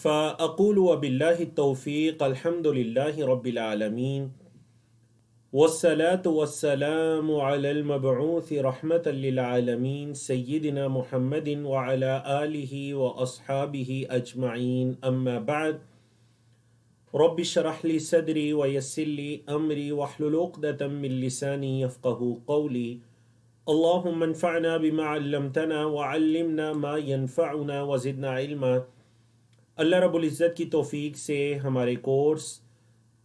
فأقول وبالله التوفيق الحمد لله رب العالمين والصلاة والسلام على المبعوث رحمة للعالمين سيدنا محمد وعلى آله وأصحابه أجمعين أما بعد رب اشرح لي صدري ويسر لي أمري واحلل عقدة من لساني يفقه قولي اللهم انفعنا بما علمتنا وعلمنا ما ينفعنا وزدنا علما अल्लाह रबुल्ज़त की तोफ़ी से हमारे कोर्स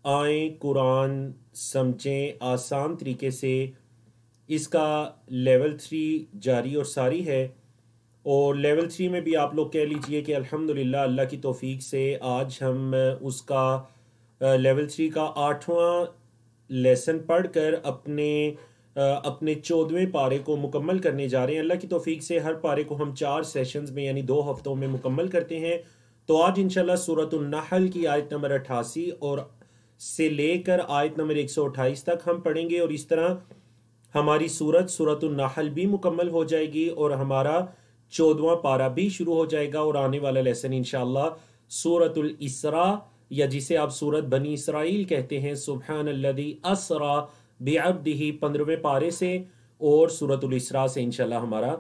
आए कुरान समझें आसान तरीके से इसका लेवल थ्री जारी और सारी है और लेवल थ्री में भी आप लोग कह लीजिए कि अल्हम्दुलिल्लाह अल्लाह की तोफ़ी से आज हम उसका लेवल थ्री का आठवां लेसन पढ़कर अपने अपने चौदहवें पारे को मुकम्मल करने जा रहे हैं अल्लाह की तोफ़ी से हर पारे को हम चार सेशंस में यानी दो हफ्तों में मुकम्मल करते हैं तो आज इनशाला सूरत नहल की आयत नंबर अट्ठासी और से लेकर आयत नंबर एक सौ अट्ठाईस तक हम पढ़ेंगे और इस तरह हमारी सूरत सूरत नहल भी मुकम्मल हो जाएगी और हमारा चौदवा पारा भी शुरू हो जाएगा और आने वाला लेसन इनशाला सूरत इसरा या जिसे आप सूरत बनी इसराइल कहते हैं सुबहान अल्लदी असरा बेअबदी पंद्रहवें पारे से और सूरत इसरा से इनशाला हमारा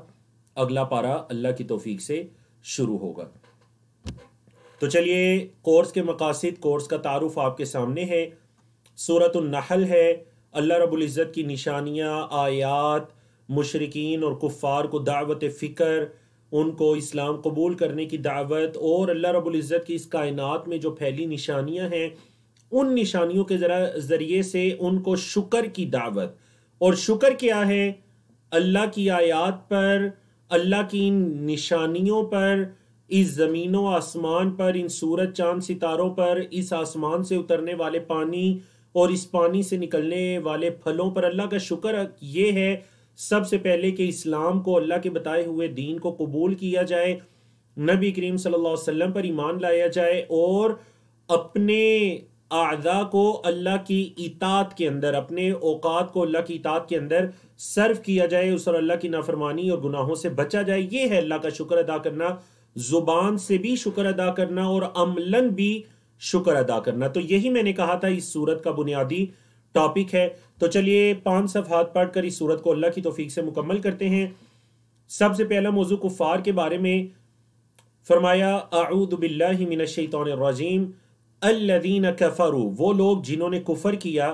अगला पारा अल्लाह की तोफीक से शुरू होगा तो चलिए कोर्स के मकासद कोर्स का तारफ़ आपके सामने है सूरत नहल है अल्लाह रबुल्ज़त की निशानियाँ आयात मशरकिन और कुफ़ार को दावत फ़िक्र उनको इस्लाम कबूल करने की दावत और अल्लाह रबुल्ज़त की इस कायनत में जो फैली निशानियाँ हैं उन निशानियों के ज़रा ज़रिए से उनको शुक्र की दावत और शुक्र क्या है अल्लाह की आयात पर अल्लाह की इन निशानियों पर इस ज़मीन आसमान पर इन सूरज चांद सितारों पर इस आसमान से उतरने वाले पानी और इस पानी से निकलने वाले फलों पर अल्लाह का शुक्र ये है सबसे पहले कि इस्लाम को अल्लाह के बताए हुए दीन को कबूल किया जाए नबी करीम सल्लल्लाहु अलैहि वसल्लम पर ईमान लाया जाए और अपने आदा को अल्लाह की इतात के अंदर अपने औकात को अल्लाह की इतात के अंदर सर्व किया जाए उस और अल्लाह की नाफरमानी और गुनाहों से बचा जाए ये है अल्लाह का शुक्र अदा करना जुबान से भी शुक्र अदा करना और अमलन भी शुक्र अदा करना तो यही मैंने कहा था इस सूरत का बुनियादी टॉपिक है तो चलिए पांच हाथ पढ़ कर इस सूरत को अल्लाह की तोफीक से मुकम्मल करते हैं सबसे पहला मौजू कुफ़ार के बारे में फरमाया आऊदबिल्लाशैतरजीम अल्लदीन कफ़रू वो लोग जिन्होंने कुफ़र किया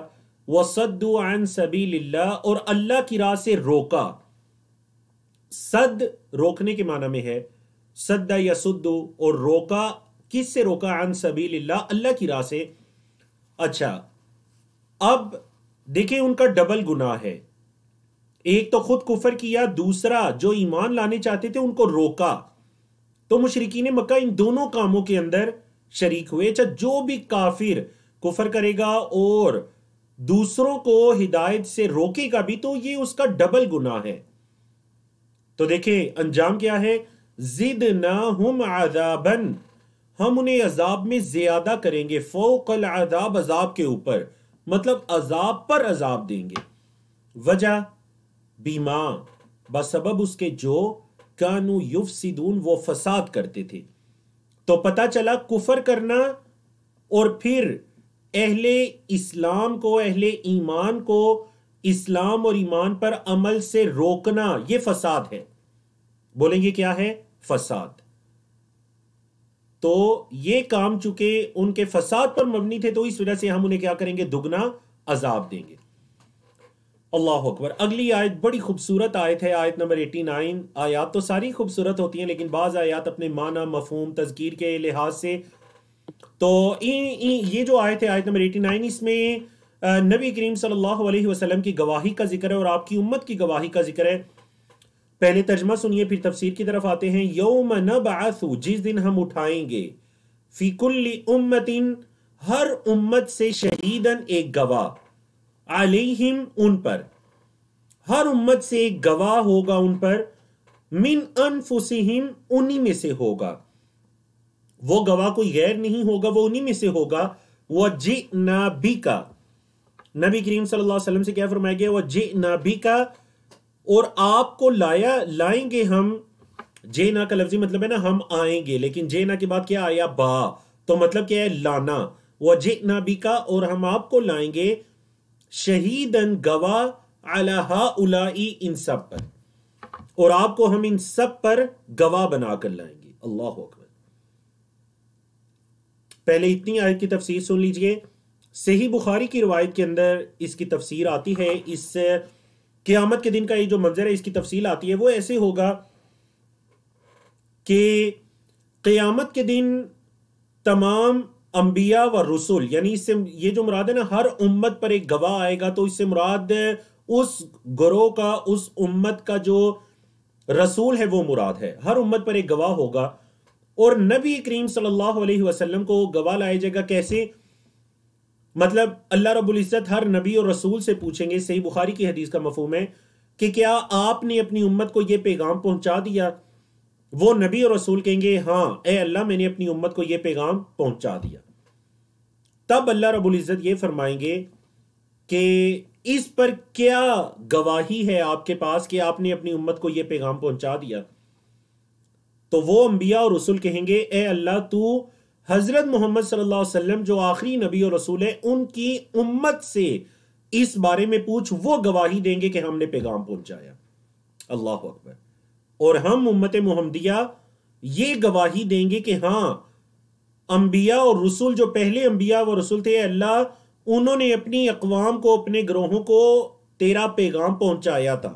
वह वसद्दुआन सभी और अल्लाह की राह से रोका सद रोकने के माना में है सद्द यसुद्दू और रोका किस से रोका अन सबील अल्लाह की राह से अच्छा अब देखिए उनका डबल गुनाह है एक तो खुद कुफर किया दूसरा जो ईमान लाने चाहते थे उनको रोका तो मुशरकिन मक्का इन दोनों कामों के अंदर शरीक हुए अच्छा जो भी काफिर कुफर करेगा और दूसरों को हिदायत से रोकेगा भी तो ये उसका डबल गुना है तो देखें अंजाम क्या है जिद अजाबन हम उन्हें अजाब में ज्यादा करेंगे फोकल आजाब अजाब के ऊपर मतलब अजाब पर अजाब देंगे वजह बीमा बसबब उसके जो कानू युफ सिदून वो फसाद करते थे तो पता चला कुफर करना और फिर अहले इस्लाम को अहले ईमान को इस्लाम और ईमान पर अमल से रोकना ये फसाद है बोलेंगे क्या है फसाद तो ये काम चूंकि उनके फसाद पर मबनी थे तो इस वजह से हम उन्हें क्या करेंगे दुगना अजाब देंगे अल्लाह अकबर अगली आयत बड़ी खूबसूरत आयत है आयत नंबर 89 आयत तो सारी खूबसूरत होती हैं लेकिन बाज़ आयत अपने माना मफहम तस्गीर के लिहाज से तो इ, इ, ये जो आयत है आयत नंबर 89 इसमें नबी करीम सल्लल्लाहु अलैहि वसल्लम की गवाही का जिक्र है और आपकी उम्मत की गवाही का जिक्र है पहले तर्जमा सुनिए फिर तफसीर की तरफ आते हैं यौम नबासु जिस दिन हम उठाएंगे फिकुल्ली उम्मतिन हर उम्मत से शहीदन एक गवाह आलिहिम उन पर हर उम्मत से एक गवाह होगा उन पर मिन अनफुसिहिम उन्हीं में से होगा वो गवाह कोई गैर नहीं होगा वो उन्हीं में से होगा वह जे नाबी का नबी करीम सल्लल्लाहु अलैहि वसल्लम से क्या फरमाया गया वह जे नाबी का और आपको लाया लाएंगे हम जे ना का लफ्जी मतलब है ना हम आएंगे लेकिन जे ना के बाद क्या आया बा तो मतलब क्या है लाना वह जे ना भी का और हम आपको लाएंगे शहीदन गवा अलाहा उलाई इन सब पर और आपको हम इन सब पर गवाह बनाकर लाएंगे अल्लाह अकबर पहले इतनी आयत की तफसीर सुन लीजिए सही बुखारी की रिवायत के अंदर इसकी तफसीर आती है इस क्यामत के दिन का ये जो मंजर है इसकी तफसील आती है वो ऐसे होगा कि क़ियामत के दिन तमाम अम्बिया व रसुल यानी इससे ये जो मुराद है ना हर उम्मत पर एक गवाह आएगा तो इससे मुराद उस ग्रोह का उस उम्मत का जो रसूल है वो मुराद है हर उम्मत पर एक गवाह होगा और नबी करीम सल्लल्लाहु अलैहि वसल्लम को गवाह लाया जाएगा कैसे मतलब अल्लाह रब्बुल इज़्ज़त हर नबी और रसूल से पूछेंगे सही बुखारी की हदीस का मफहम है कि क्या आपने अपनी उम्मत को यह पैगाम पहुंचा दिया वो नबी और रसूल कहेंगे हाँ ए अल्लाह मैंने अपनी उम्मत को यह पैगाम पहुंचा दिया तब अल्लाह रब्बुल इज़्ज़त ये फरमाएंगे कि इस पर क्या गवाही है आपके पास कि आपने अपनी उम्मत को यह पैगाम पहुंचा दिया तो वो अंबिया और रसूल कहेंगे ए अल्लाह तू हज़रत मोहम्मद सल्लल्लाहु अलैहि वसल्लम जो आखिरी नबी और रसूल है उनकी उम्मत से इस बारे में पूछ वो गवाही देंगे कि हमने पैगाम पहुंचाया अल्लाह अकबर और हम उम्मत मोहम्मदिया ये गवाही देंगे कि हाँ अंबिया और रसूल जो पहले अंबिया व रसूल थे अल्लाह उन्होंने अपनी अकवाम को अपने ग्रोहों को तेरा पैगाम पहुंचाया था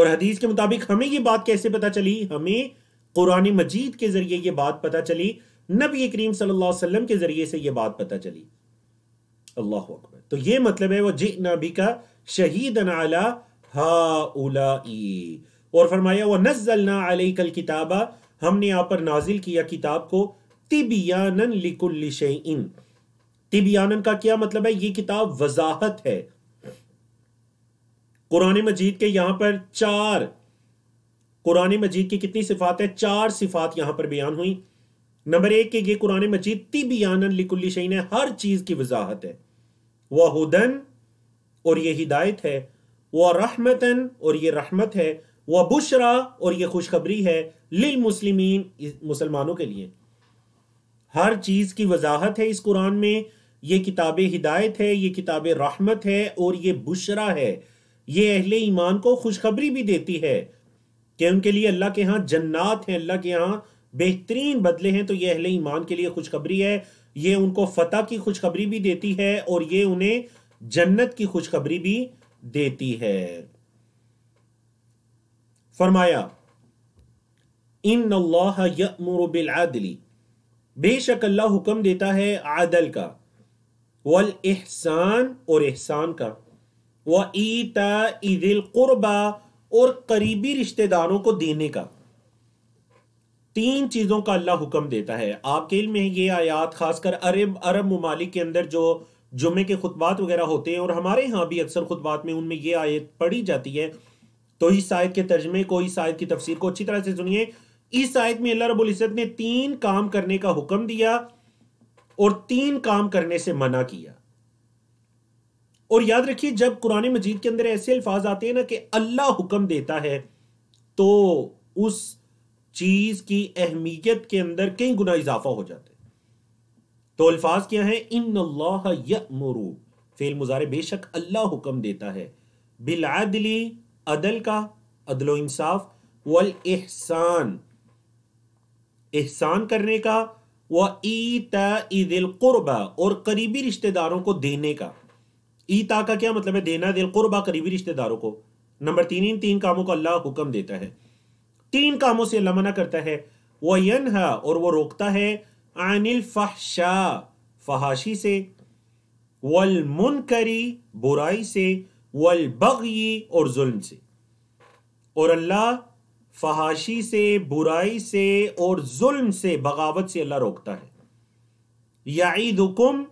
और हदीस के मुताबिक हमें ये बात कैसे पता चली हमें कुरानी मजीद के जरिए ये बात पता चली नबी करीम सल्लल्लाहु वसल्लम के ज़रिए से यह बात पता चली अल्लाह अकबर तो यह मतलब है वो जी नबी का शहीद नाला हा और फरमाया वह नजलना कल किताबा हमने यहां पर नाजिल किया किताब को तिबियान लिकुल्ल शैइन तिबियानन का क्या मतलब है ये किताब वजाहत है कुरान मजीद के यहां पर चार कुरान मजीद की कितनी सिफात है चार सिफात यहां पर बयान हुई नंबर एक के ये कुरान मजीद आनंद लिकुल्ली शहीन है हर चीज की वजाहत है वह हुदन और ये हिदायत है वह रहमतन और ये रहमत है वह बुशरा और ये खुशखबरी है लिल मुस्लिम मुसलमानों के लिए हर चीज की वजाहत है इस कुरान में ये किताब हिदायत है ये किताब रहमत है और ये बुशरा है ये अहले ईमान को खुशखबरी भी देती है कि उनके लिए अल्लाह के यहाँ जन्नात है अल्लाह के यहाँ बेहतरीन बदले हैं तो ये अहले ईमान के लिए खुशखबरी है ये उनको फतह की खुशखबरी भी देती है और ये उन्हें जन्नत की खुशखबरी भी देती है फरमाया इन बिलआदली बेशक अल्लाह हुक्म देता है आदल का वल एहसान और एहसान का वह ईता ईदिल कुर्बा और करीबी रिश्तेदारों को देने का तीन चीज़ों का अल्लाह हुक्म देता है आपके इल्म में ये आयात खासकर अरब अरब ममालिक के अंदर जो जुमे के खुतबात वगैरह होते हैं और हमारे यहाँ भी अक्सर खुतबात में उनमें ये आयत पढ़ी जाती है तो इस आयत के तर्जमे को इस आयत की तफसीर को अच्छी तरह से सुनिए इस आयत में अल्लाह रबुल इज़्ज़त ने तीन काम करने का हुक्म दिया और तीन काम करने से मना किया और याद रखिए जब कुरान मजीद के अंदर ऐसे अल्फाज आते हैं ना कि अल्लाह हुक्म देता है तो उस चीज की अहमियत के अंदर कई गुना इजाफा हो जाता है तो अल्फाज क्या है इन मोरू फेल मुजारे बेशक अल्लाह हुक्म देता है बिलादली अदल का अदलो इंसाफ वल एहसान एहसान करने का व ईता ईदिल कुरबा और करीबी रिश्तेदारों को देने का ईता का क्या मतलब है देना दिल कुरबा करीबी रिश्तेदारों को नंबर तीन इन तीन कामों को अल्लाह हुक्म देता है तीन कामों से अल्लाह मना करता है है और वो रोकता है अनिल फहशा फहाशी से वल मुनकरी बुराई से वल बगी और जुल्म से और अल्लाह फहाशी से बुराई से और जुल्म से बगावत से अल्लाह रोकता है हुकुम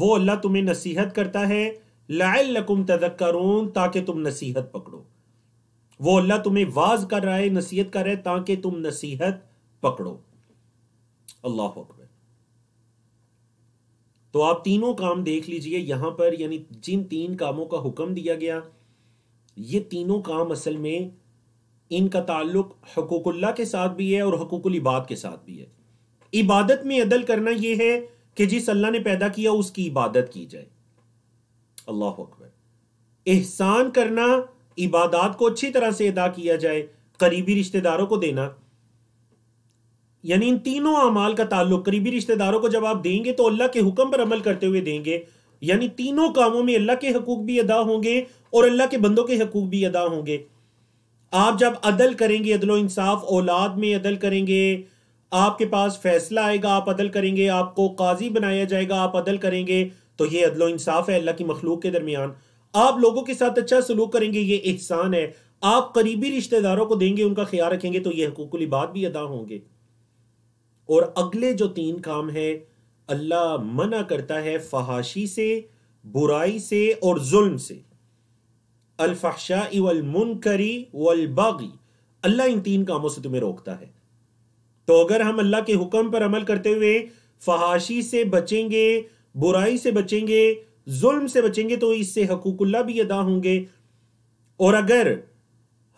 वो अल्लाह तुम्हें नसीहत करता है लाकुम तदक्करून ताकि तुम नसीहत पकड़ो वो अल्लाह तुम्हें वाज कर रहा है नसीहत कर रहा है ताकि तुम नसीहत पकड़ो अल्लाह अकबर तो आप तीनों काम देख लीजिए यहां पर यानी जिन तीन कामों का हुक्म दिया गया ये तीनों काम असल में इनका ताल्लुक हकूकुल्ला के साथ भी है और हकूकुल इबाद के साथ भी है इबादत में अदल करना यह है कि जिस अल्लाह ने पैदा किया उसकी इबादत की जाए अल्लाह अकबर एहसान करना इबादात को अच्छी तरह से अदा किया जाए करीबी रिश्तेदारों को देना यानी इन तीनों अमाल का ताल्लुक करीबी रिश्तेदारों को जब आप देंगे तो अल्लाह के हुक्म पर अमल करते हुए देंगे यानी तीनों कामों में अल्लाह के हकूक भी अदा होंगे और अल्लाह के बंदों के हकूक भी अदा होंगे आप जब अदल करेंगे अदलो इंसाफ औलाद में अदल करेंगे आपके पास फैसला आएगा आप अदल करेंगे आपको काजी बनाया जाएगा आप अदल करेंगे तो ये अदलो इंसाफ है अल्लाह की मखलूक के दरमियान आप लोगों के साथ अच्छा सलूक करेंगे ये एहसान है आप करीबी रिश्तेदारों को देंगे उनका ख्याल रखेंगे तो ये हकूकली बात भी अदा होंगे और अगले जो तीन काम है अल्लाह मना करता है फहाशी से बुराई से और जुल्म से अलफाशा वल बागी अल्लाह इन तीन कामों से तुम्हें रोकता है तो अगर हम अल्लाह के हुक्म पर अमल करते हुए फहाशी से बचेंगे बुराई से बचेंगे जुल्म से बचेंगे तो इससे हकूकुल्ला भी अदा होंगे और अगर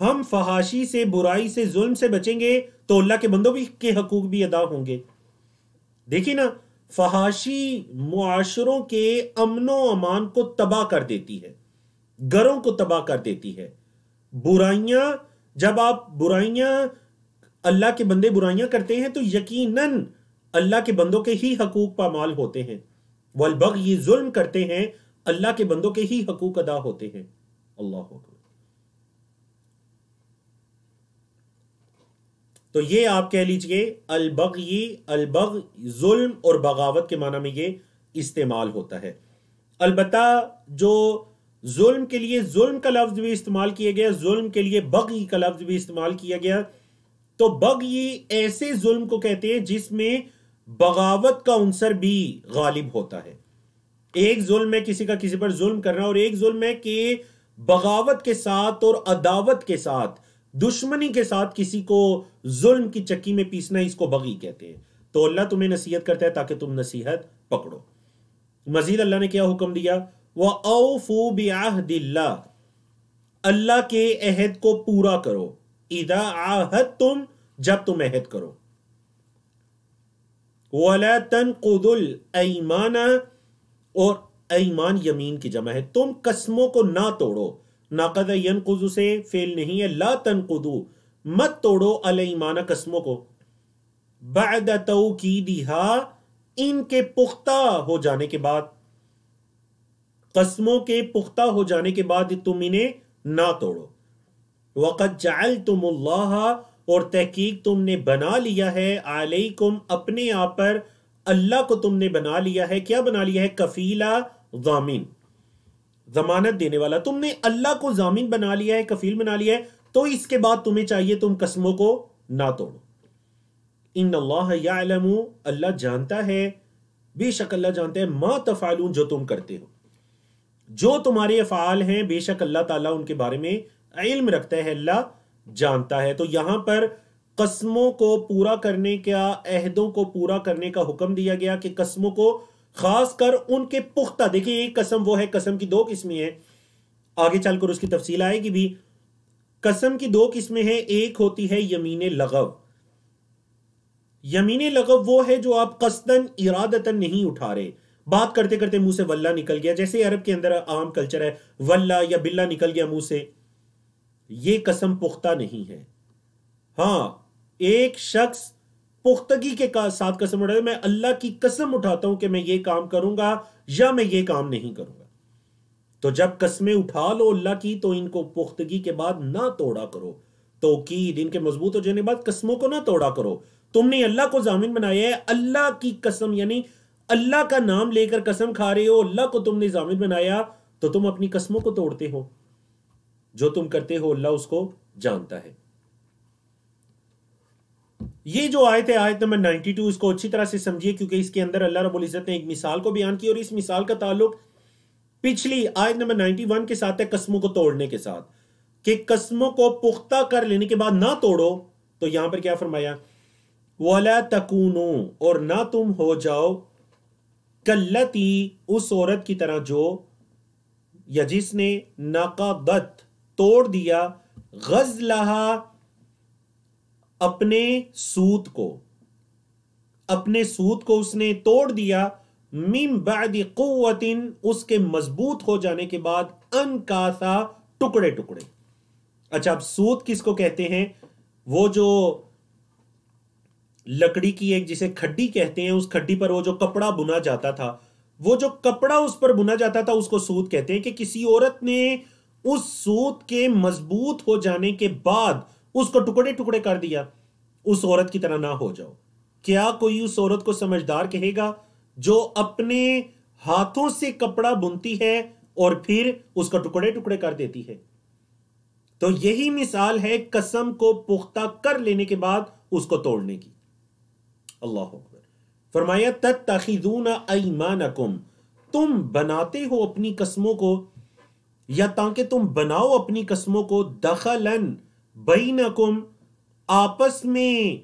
हम फहाशी से बुराई से जुल्म से बचेंगे तो अल्लाह के बंदों भी के हकूक भी अदा होंगे देखिए ना फहाशी मुआशरों के अमनो अमान को तबाह कर देती है घरों को तबाह कर देती है बुराइयां जब आप बुराइयां अल्लाह के बंदे बुराइयां करते हैं तो यकीनन अल्लाह के बंदों के ही हकूक पामाल होते हैं वलबग ये जुल्म करते हैं अल्लाह के बंदों के ही हकूक अदा होते हैं अल्लाह तो ये आप कह लीजिए अलबग ये अलबग जुल्म और बगावत के माना में ये इस्तेमाल होता है अलबत् जो जुल्म के लिए जुल्म का लफ्ज भी इस्तेमाल किया गया जुल्म के लिए बग का लफ्ज भी इस्तेमाल किया गया तो बग ये ऐसे जुल्म को कहते हैं जिसमें बगावत का अंसर भी गालिब होता है एक जुल्म है किसी का किसी पर जुल्म करना और एक जुल्म है कि बगावत के साथ और अदावत के साथ दुश्मनी के साथ किसी को जुल्म की चक्की में पीसना इसको बगी कहते हैं तो अल्लाह तुम्हें नसीहत करता है ताकि तुम नसीहत पकड़ो मजीद अल्लाह ने क्या हुक्म दिया वह औफू दिल्ला अल्लाह के अहद को पूरा करो इदा आहद तुम जब तुम अहद करो वला तनकुदुल ऐमाना और ऐमान यमीन की जमा है तुम कस्मों को ना तोड़ो नाकद यनकुदु से फेल नहीं है ला तनकुदु मत तोड़ो अलईमाना कस्मों को बाद की दिहा इनके पुख्ता हो जाने के बाद कस्मों के पुख्ता हो जाने के बाद तुम इन्हें ना तोड़ो वक़त जाल तुम्ला और तहकीक तुमने बना लिया है आलकुम अपने आप पर अल्लाह को तुमने बना लिया है क्या बना लिया है कफीला जामीन जमानत देने वाला तुमने अल्लाह को जामीन बना लिया है कफील बना लिया है तो इसके बाद तुम्हें चाहिए तुम कस्मों को ना तोड़ो इन अल्लाह अल्लाह जानता है बेशक अल्लाह जानता है मा तफालू जो तुम करते हो जो तुम्हारे अफ़ाल हैं बेशक अल्लाह ताला उनके बारे में इल्म रखता है अल्लाह जानता है तो यहां पर कस्मों को पूरा करने का अहदों को पूरा करने का हुक्म दिया गया कि कस्मों को खासकर उनके पुख्ता देखिए एक कसम वो है कसम की दो किस्में हैं आगे चलकर उसकी तफसील आएगी भी कसम की दो किस्में हैं एक होती है यमीन लगव यमीन लगव वो है जो आप कसदन इरादतन नहीं उठा रहे बात करते करते मुंह से वल्ला निकल गया जैसे अरब के अंदर आम कल्चर है वल्ला या बिल्ला निकल गया मुंह से ये कसम पुख्ता नहीं है हाँ एक शख्स पुख्तगी के साथ कसम उठा मैं अल्लाह की कसम उठाता हूं कि मैं ये काम करूंगा या मैं ये काम नहीं करूंगा तो जब कसमें उठा लो अल्लाह की तो इनको पुख्तगी के बाद ना तोड़ा करो तो कीद इनके मजबूत हो जाने बाद कस्मों को ना तोड़ा करो तुमने अल्लाह को जामिन बनाया है अल्लाह की कसम यानी अल्लाह का नाम लेकर कसम खा रहे हो अल्लाह को तुमने जामिन बनाया तो तुम अपनी कस्मों को तोड़ते हो जो तुम करते हो अल्लाह उसको जानता है ये जो आयत है आयत नंबर 92 इसको अच्छी तरह से समझिए क्योंकि इसके अंदर अल्लाह रबुल इज़्ज़त ने एक मिसाल को बयान की और इस मिसाल का ताल्लुक पिछली आयत नंबर 91 के साथ है कस्मों को तोड़ने के साथ कि कस्मों को पुख्ता कर लेने के बाद ना तोड़ो तो यहां पर क्या फरमाया वाला तकूनो और ना तुम हो जाओ कल्लती उस औरत की तरह जो या जिसने नाकाबत तोड़ दिया गजलहा अपने सूत को अपने सूत को उसने तोड़ दिया मिम बाद कुतिन उसके मजबूत हो जाने के बाद अनकासा टुकड़े टुकड़े अच्छा अब सूत किसको कहते हैं वो जो लकड़ी की एक जिसे खड्डी कहते हैं उस खड्डी पर वो जो कपड़ा बुना जाता था वो जो कपड़ा उस पर बुना जाता था उसको सूत कहते हैं कि किसी औरत ने उस सूत के मजबूत हो जाने के बाद उसको टुकड़े टुकड़े कर दिया उस औरत की तरह ना हो जाओ क्या कोई उस औरत को समझदार कहेगा जो अपने हाथों से कपड़ा बुनती है और फिर उसका टुकड़े टुकड़े कर देती है तो यही मिसाल है कसम को पुख्ता कर लेने के बाद उसको तोड़ने की अल्लाह फरमाया तत्ताखिदूना ऐमानकुम तुम बनाते हो अपनी कसमों को या ताकि तुम बनाओ अपनी कस्मों को दखलन बैनकुम आपस में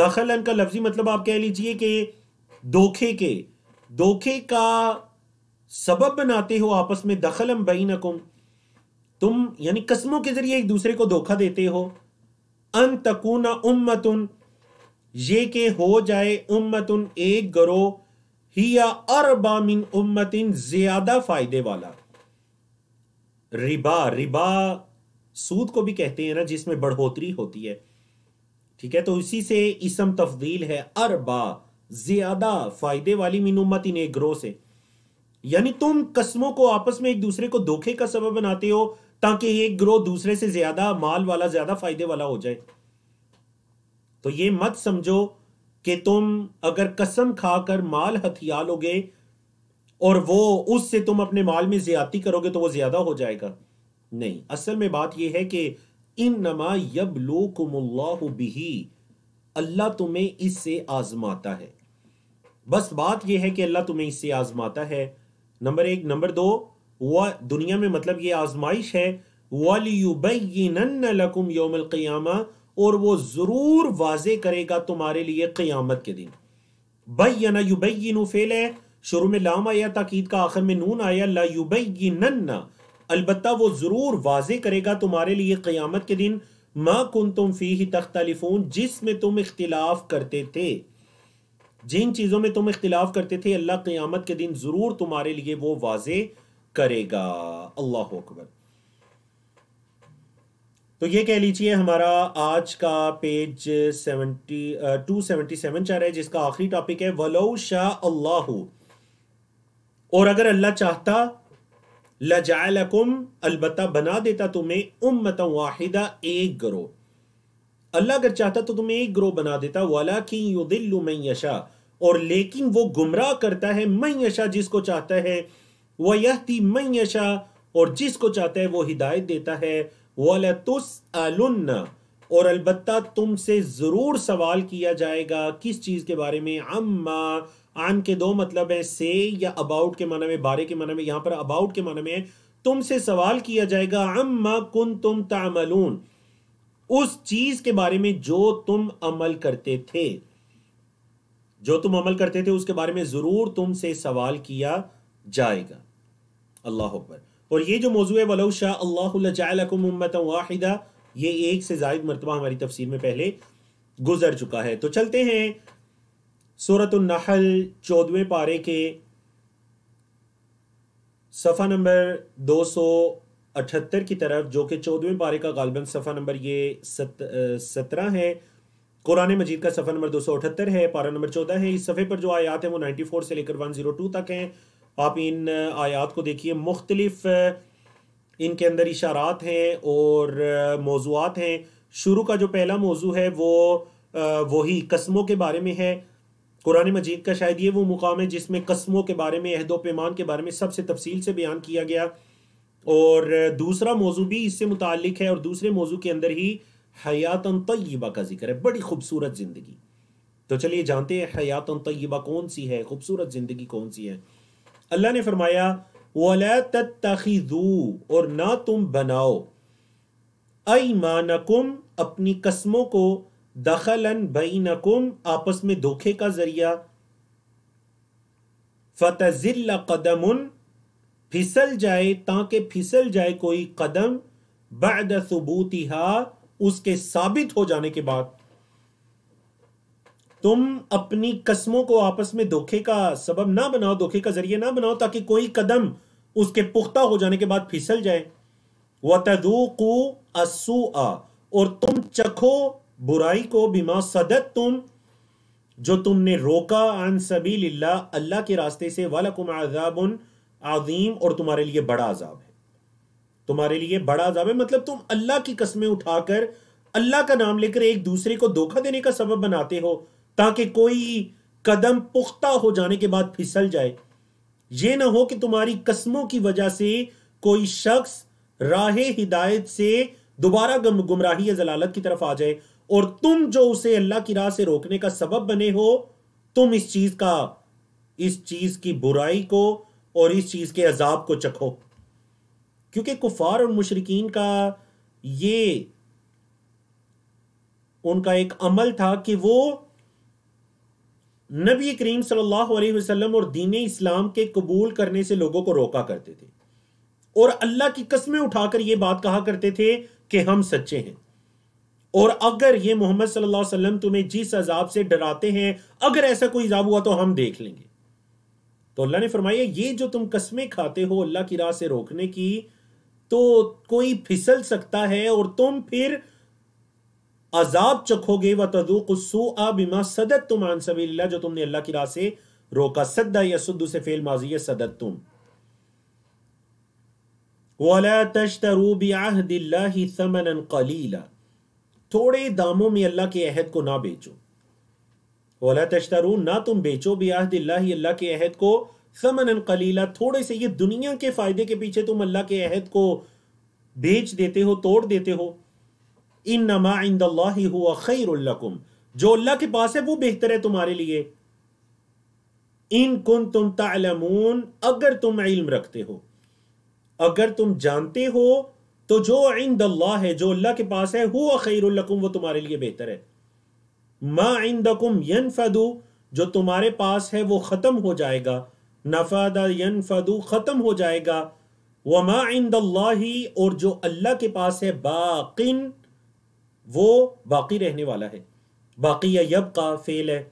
दखलन का लफ्जी मतलब आप कह लीजिए कि धोखे के धोखे का सबब बनाते हो आपस में दखलम बैनकुम तुम यानी कस्मों के जरिए एक दूसरे को धोखा देते हो अन तकूना उम्मतुन ये के हो जाए उम्मतुन एक गरो ही या अरबामिन उम्मतिन ज्यादा फायदे वाला रिबा रिबा सूद को भी कहते हैं ना जिसमें बढ़ोतरी होती है ठीक है तो इसी से इसम तफदील है अरबा ज्यादा फायदे वाली मिनुमत इन एक ग्रोह से यानी तुम कस्मों को आपस में एक दूसरे को धोखे का सबब बनाते हो ताकि एक ग्रो दूसरे से ज्यादा माल वाला ज्यादा फायदे वाला हो जाए तो ये मत समझो कि तुम अगर कसम खाकर माल हथिया लोगे और वो उससे तुम अपने माल में ज्यादा करोगे तो वो ज्यादा हो जाएगा नहीं असल में बात यह है कि इन नमा यब लो बिही अल्लाह तुम्हें इससे आजमाता है बस बात यह है कि अल्लाह तुम्हें इससे आजमाता है नंबर एक नंबर दो वह दुनिया में मतलब ये आजमाइश है वलीबैनकुम और वो ज़रूर वाजे करेगा तुम्हारे लिए क्यामत के दिन बैना युबैन फ़ेल है शुरू में लाम आया ताकीद का आखिर में नून आया लायुबैनन्ना अलबत् वो ज़रूर वाजे करेगा तुम्हारे लिए क्यामत के दिन मा कुन तुम फ़ी ही तख्तलिफून जिसमें तुम इख्तिलाफ करते थे जिन चीज़ों में तुम इख्तिलाफ करते थे अल्लाह क़यामत के दिन ज़रूर तुम्हारे लिए वो वाजे करेगा अल्लाह अकबर तो ये कह लीजिए हमारा आज का page seventy two seventy seven चल रहा है जिसका आखिरी टॉपिक है वलो शाह अल्लाह और अगर अल्लाह चाहता लजायलकुम अलबत्ता बना देता तुम्हें उम्मत वाहिदा एक ग्रोह अल्लाह अगर चाहता तो तुम्हें एक ग्रोह बना देता वाला कि युदिल्लु मैं यशा और लेकिन वो गुमराह करता है मैशा यशा जिसको चाहता है वह थी मैं यशा और जिसको चाहता है वो हिदायत देता है वाला तुस अलुन्ना और अलबत्ता तुमसे ज़रूर सवाल किया जाएगा किस चीज़ के बारे में अम्मा आन के दो मतलब है से या अबाउट के माना में बारे के माना में यहां पर अबाउट के माना में तुमसे सवाल किया जाएगा अम्मा कुन तुम तामलून उस चीज के बारे में जो तुम अमल करते थे जो तुम अमल करते थे उसके बारे में जरूर तुमसे सवाल किया जाएगा अल्लाह पर और ये जो मौजू है वलौशा अल्लाहमत वाहिदा ये एक से जायद मरतबा हमारी तफसीर में पहले गुजर चुका है तो चलते हैं सूरत नहल चौदहवें पारे के सफ़ा नंबर दो सौ अठहत्तर की तरफ जो कि चौदहवें पारे का गालबन सफ़ा नंबर ये सत सत्रह है कुरान मजीद का सफ़ा नंबर दो सौ अठहत्तर है पारा नंबर चौदह है इस सफ़े पर जो आयात हैं वो नाइन्टी फोर से लेकर वन ज़ीरो टू तक हैं आप इन आयात को देखिए मुख्तलिफ इनके अंदर इशारात हैं और मौजूद हैं शुरू का जो पहला मौजू है वो वही कस्मों के बारे में है कुरान मजीद का शायद ये वो मुकाम है जिसमें कस्मों के बारे में अहदो पैमान के बारे में सबसे तफसील से बयान किया गया और दूसरा मौजू भी इससे मुतल है और दूसरे मौजू के अंदर ही हयात तय्यबा का जिक्र है बड़ी खूबसूरत ज़िंदगी तो चलिए जानते हैं हयात तय्यबा कौन सी है खूबसूरत ज़िंदगी कौन सी है अल्लाह ने फरमाया वला और ना तुम बनाओ अमानकुम अपनी कस्मों को दखलन नकुम आपस में धोखे का जरिया फतजिल्ला कदमुन फिसल जाए ताकि फिसल जाए कोई कदम बाद सबूतिहा उसके साबित हो जाने के बाद तुम अपनी कस्मों को आपस में धोखे का सबब ना बनाओ धोखे का जरिए ना बनाओ ताकि कोई कदम उसके पुख्ता हो जाने के बाद फिसल जाए वतू असू और तुम चखो बुराई को बिमा सदत तुम जो तुमने रोका अन सबी अल्लाह के रास्ते से कुम आजाबन आजीम और तुम्हारे लिए बड़ा अजाब है तुम्हारे लिए बड़ा अजाब है मतलब तुम अल्लाह की कस्में उठाकर अल्लाह का नाम लेकर एक दूसरे को धोखा देने का सबब बनाते हो ताकि कोई कदम पुख्ता हो जाने के बाद फिसल जाए ये ना हो कि तुम्हारी कस्मों की वजह से कोई शख्स राह हिदायत से दोबारा गुमराही या जलालत की तरफ आ जाए और तुम जो उसे अल्लाह की राह से रोकने का सबब बने हो तुम इस चीज का इस चीज की बुराई को और इस चीज के अजाब को चखो क्योंकि कुफार और मुशरकिन का ये उनका एक अमल था कि वो नबी करीम सल्लल्लाहु अलैहि वसल्लम और दीन इस्लाम के कबूल करने से लोगों को रोका करते थे और अल्लाह की कस्में उठाकर यह बात कहा करते थे कि हम सच्चे हैं और अगर ये मोहम्मद सल्लल्लाहु अलैहि वसल्लम तुम्हें जिस अजाब से डराते हैं अगर ऐसा कोई अजाब हुआ तो हम देख लेंगे तो अल्लाह ने फरमाया ये जो तुम कस्में खाते हो अल्लाह की राह से रोकने की तो कोई फिसल सकता है और तुम फिर अजाब चखोगे व तदुकसू अबिमा सदत तुम अनसबिल्ला जो तुमने अल्लाह की राह से रोका सद्दा या सुद्दू से फेल माजी सदत तुम बिया दिल्ला ही समन कलीला थोड़े दामों में अल्लाह के अहद को ना बेचो वला तश्तरू ना तुम बेचो बियाहद अल्लाह के अहद को समन कलीला थोड़े से ये दुनिया के फायदे के पीछे तुम अल्लाह के अहद को बेच देते हो तोड़ देते हो इन नमा इन इंद हुआ खैरकुम जो अल्लाह के पास है वो बेहतर है तुम्हारे लिए इन कुन तुम तालमून अगर तुम इल्म रखते हो अगर तुम जानते हो तो जो इंद अल्लाह है जो अल्लाह के पास है हुआ खैर वो तुम्हारे लिए बेहतर है मा इंदकुम यन जो तुम्हारे पास है वो ख़त्म हो जाएगा नफादा यन ख़त्म हो जाएगा व मा इंद ही और जो अल्लाह के पास है बाकिन वो बाकी रहने वाला है बाकी यब का फेल है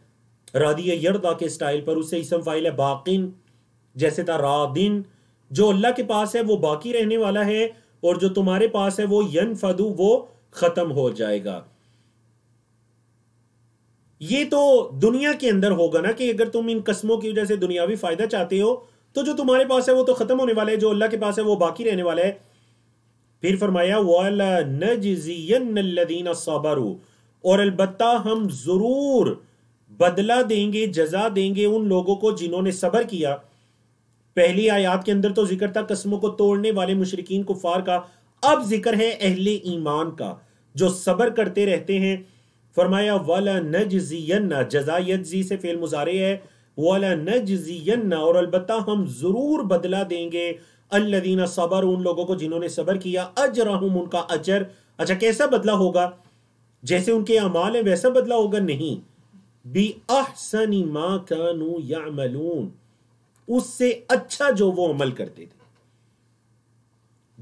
रादी यरदा के स्टाइल पर उससे इसम फाइल है बाकिन जैसे था रादिन जो अल्लाह के पास है वो बाकी रहने वाला है और जो तुम्हारे पास है वो यन फदू वो खत्म हो जाएगा ये तो दुनिया के अंदर होगा ना कि अगर तुम इन कस्मों की वजह से दुनियावी फायदा चाहते हो तो जो तुम्हारे पास है वो तो खत्म होने वाला है जो अल्लाह के पास है वो बाकी रहने वाला है फिर फरमाया वाला और अलबत्ता हम जरूर बदला देंगे जजा देंगे उन लोगों को जिन्होंने सबर किया पहली आयात के अंदर तो जिक्र था कस्मों को तोड़ने वाले मुशरकिन कुफार का अब जिक्र है अहले ईमान का जो सबर करते रहते हैं फरमाया वाला नजीना जजायत जी से फेल मुजारे है वाला नजीना और अलबत् हम जरूर बदला देंगे अल्लादीना सबर उन लोगों को जिन्होंने सबर किया अजरहम उनका अजर अच्छा कैसा बदला होगा जैसे उनके अमाल है वैसा बदला होगा नहीं बी आहसनी मा कानू यामलून उससे अच्छा जो वो अमल करते थे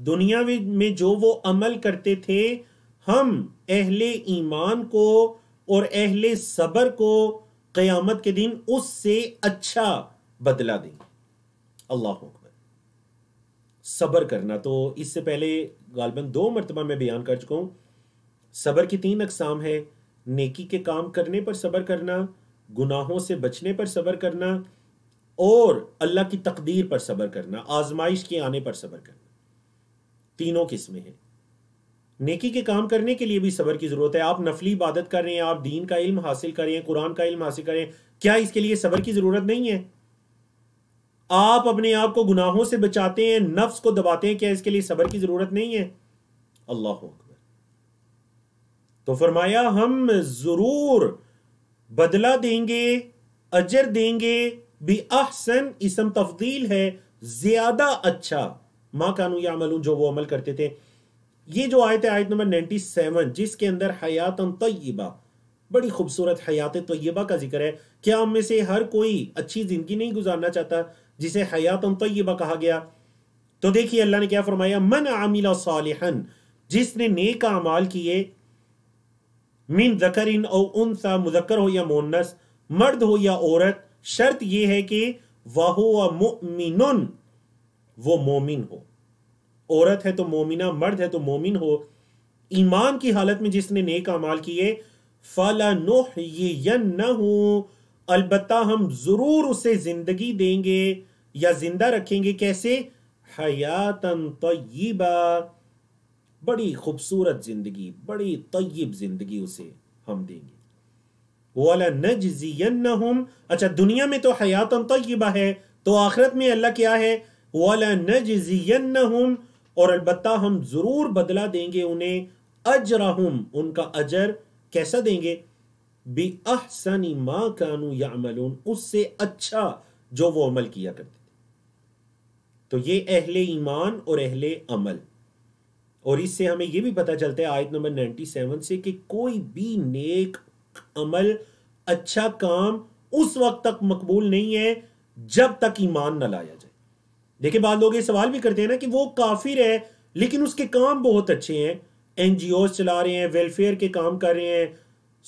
दुनिया में जो वो अमल करते थे हम अहले ईमान को और अहले सबर को क़यामत के दिन उससे अच्छा बदला देंगे अल्लाह अकबर सबर करना तो इससे पहले गालबन दो मरतबा मैं बयान कर चुका हूं सबर की तीन अकसाम है नेकी के काम करने पर सबर करना गुनाहों से बचने पर सबर करना और अल्लाह की तकदीर पर सबर करना आजमाइश के आने पर सबर करना तीनों किस्में हैं नेकी के काम करने के लिए भी सबर की जरूरत है आप नफली इबादत कर रहे हैं आप दीन का इल्म हासिल कर रहे हैं कुरान का इल्म हासिल कर रहे हैं क्या इसके लिए सबर की जरूरत नहीं है आप अपने आप को गुनाहों से बचाते हैं नफ्स को दबाते हैं क्या इसके लिए सबर की जरूरत नहीं है अल्लाह अकबर तो फरमाया हम जरूर बदला देंगे अजर देंगे भी अहसन इसम तफदील है ज्यादा अच्छा माँ कानू या अमलून जो वो अमल करते थे ये जो आयत है आयत नंबर 97 जिसके अंदर हयात तयबा बड़ी खूबसूरत हयात तयबा का जिक्र है क्या हम में से हर कोई अच्छी ज़िंदगी नहीं गुजारना चाहता जिसे हयात तय्यबा कहा गया तो देखिए अल्लाह ने क्या फरमाया मन आमिला सालिहन जिसने नेक अमाल किए मिन जकर इन और मुजक्कर हो या मोनस मर्द हो या औरत शर्त यह है कि वह मोमिन वो मोमिन हो औरत है तो मोमिना मर्द है तो मोमिन हो ईमान की हालत में जिसने नेक अमाल किए फला नोह ये न हो अलबत् हम जरूर उसे जिंदगी देंगे या जिंदा रखेंगे कैसे हयातन तयबा बड़ी खूबसूरत जिंदगी बड़ी तयब जिंदगी उसे हम देंगे अच्छा दुनिया में तो हयातन तयबा है तो आखिरत में अल्लाह क्या है वाला और अलबत्ता हम ज़रूर बदला देंगे उन्हें अजरहुम उनका अजर कैसा देंगे बे अहसनी मा कानू उससे अच्छा जो वो अमल किया करते थे तो ये अहले ईमान और अहले अमल और इससे हमें यह भी पता चलता है आयत नंबर 97 से कि कोई भी नेक अमल अच्छा काम उस वक्त तक मकबूल नहीं है जब तक ईमान न लाया जाए देखिए बाद लोग ये सवाल भी करते हैं ना कि वो काफिर है लेकिन उसके काम बहुत अच्छे हैं एनजीओ चला रहे हैं वेलफेयर के काम कर रहे हैं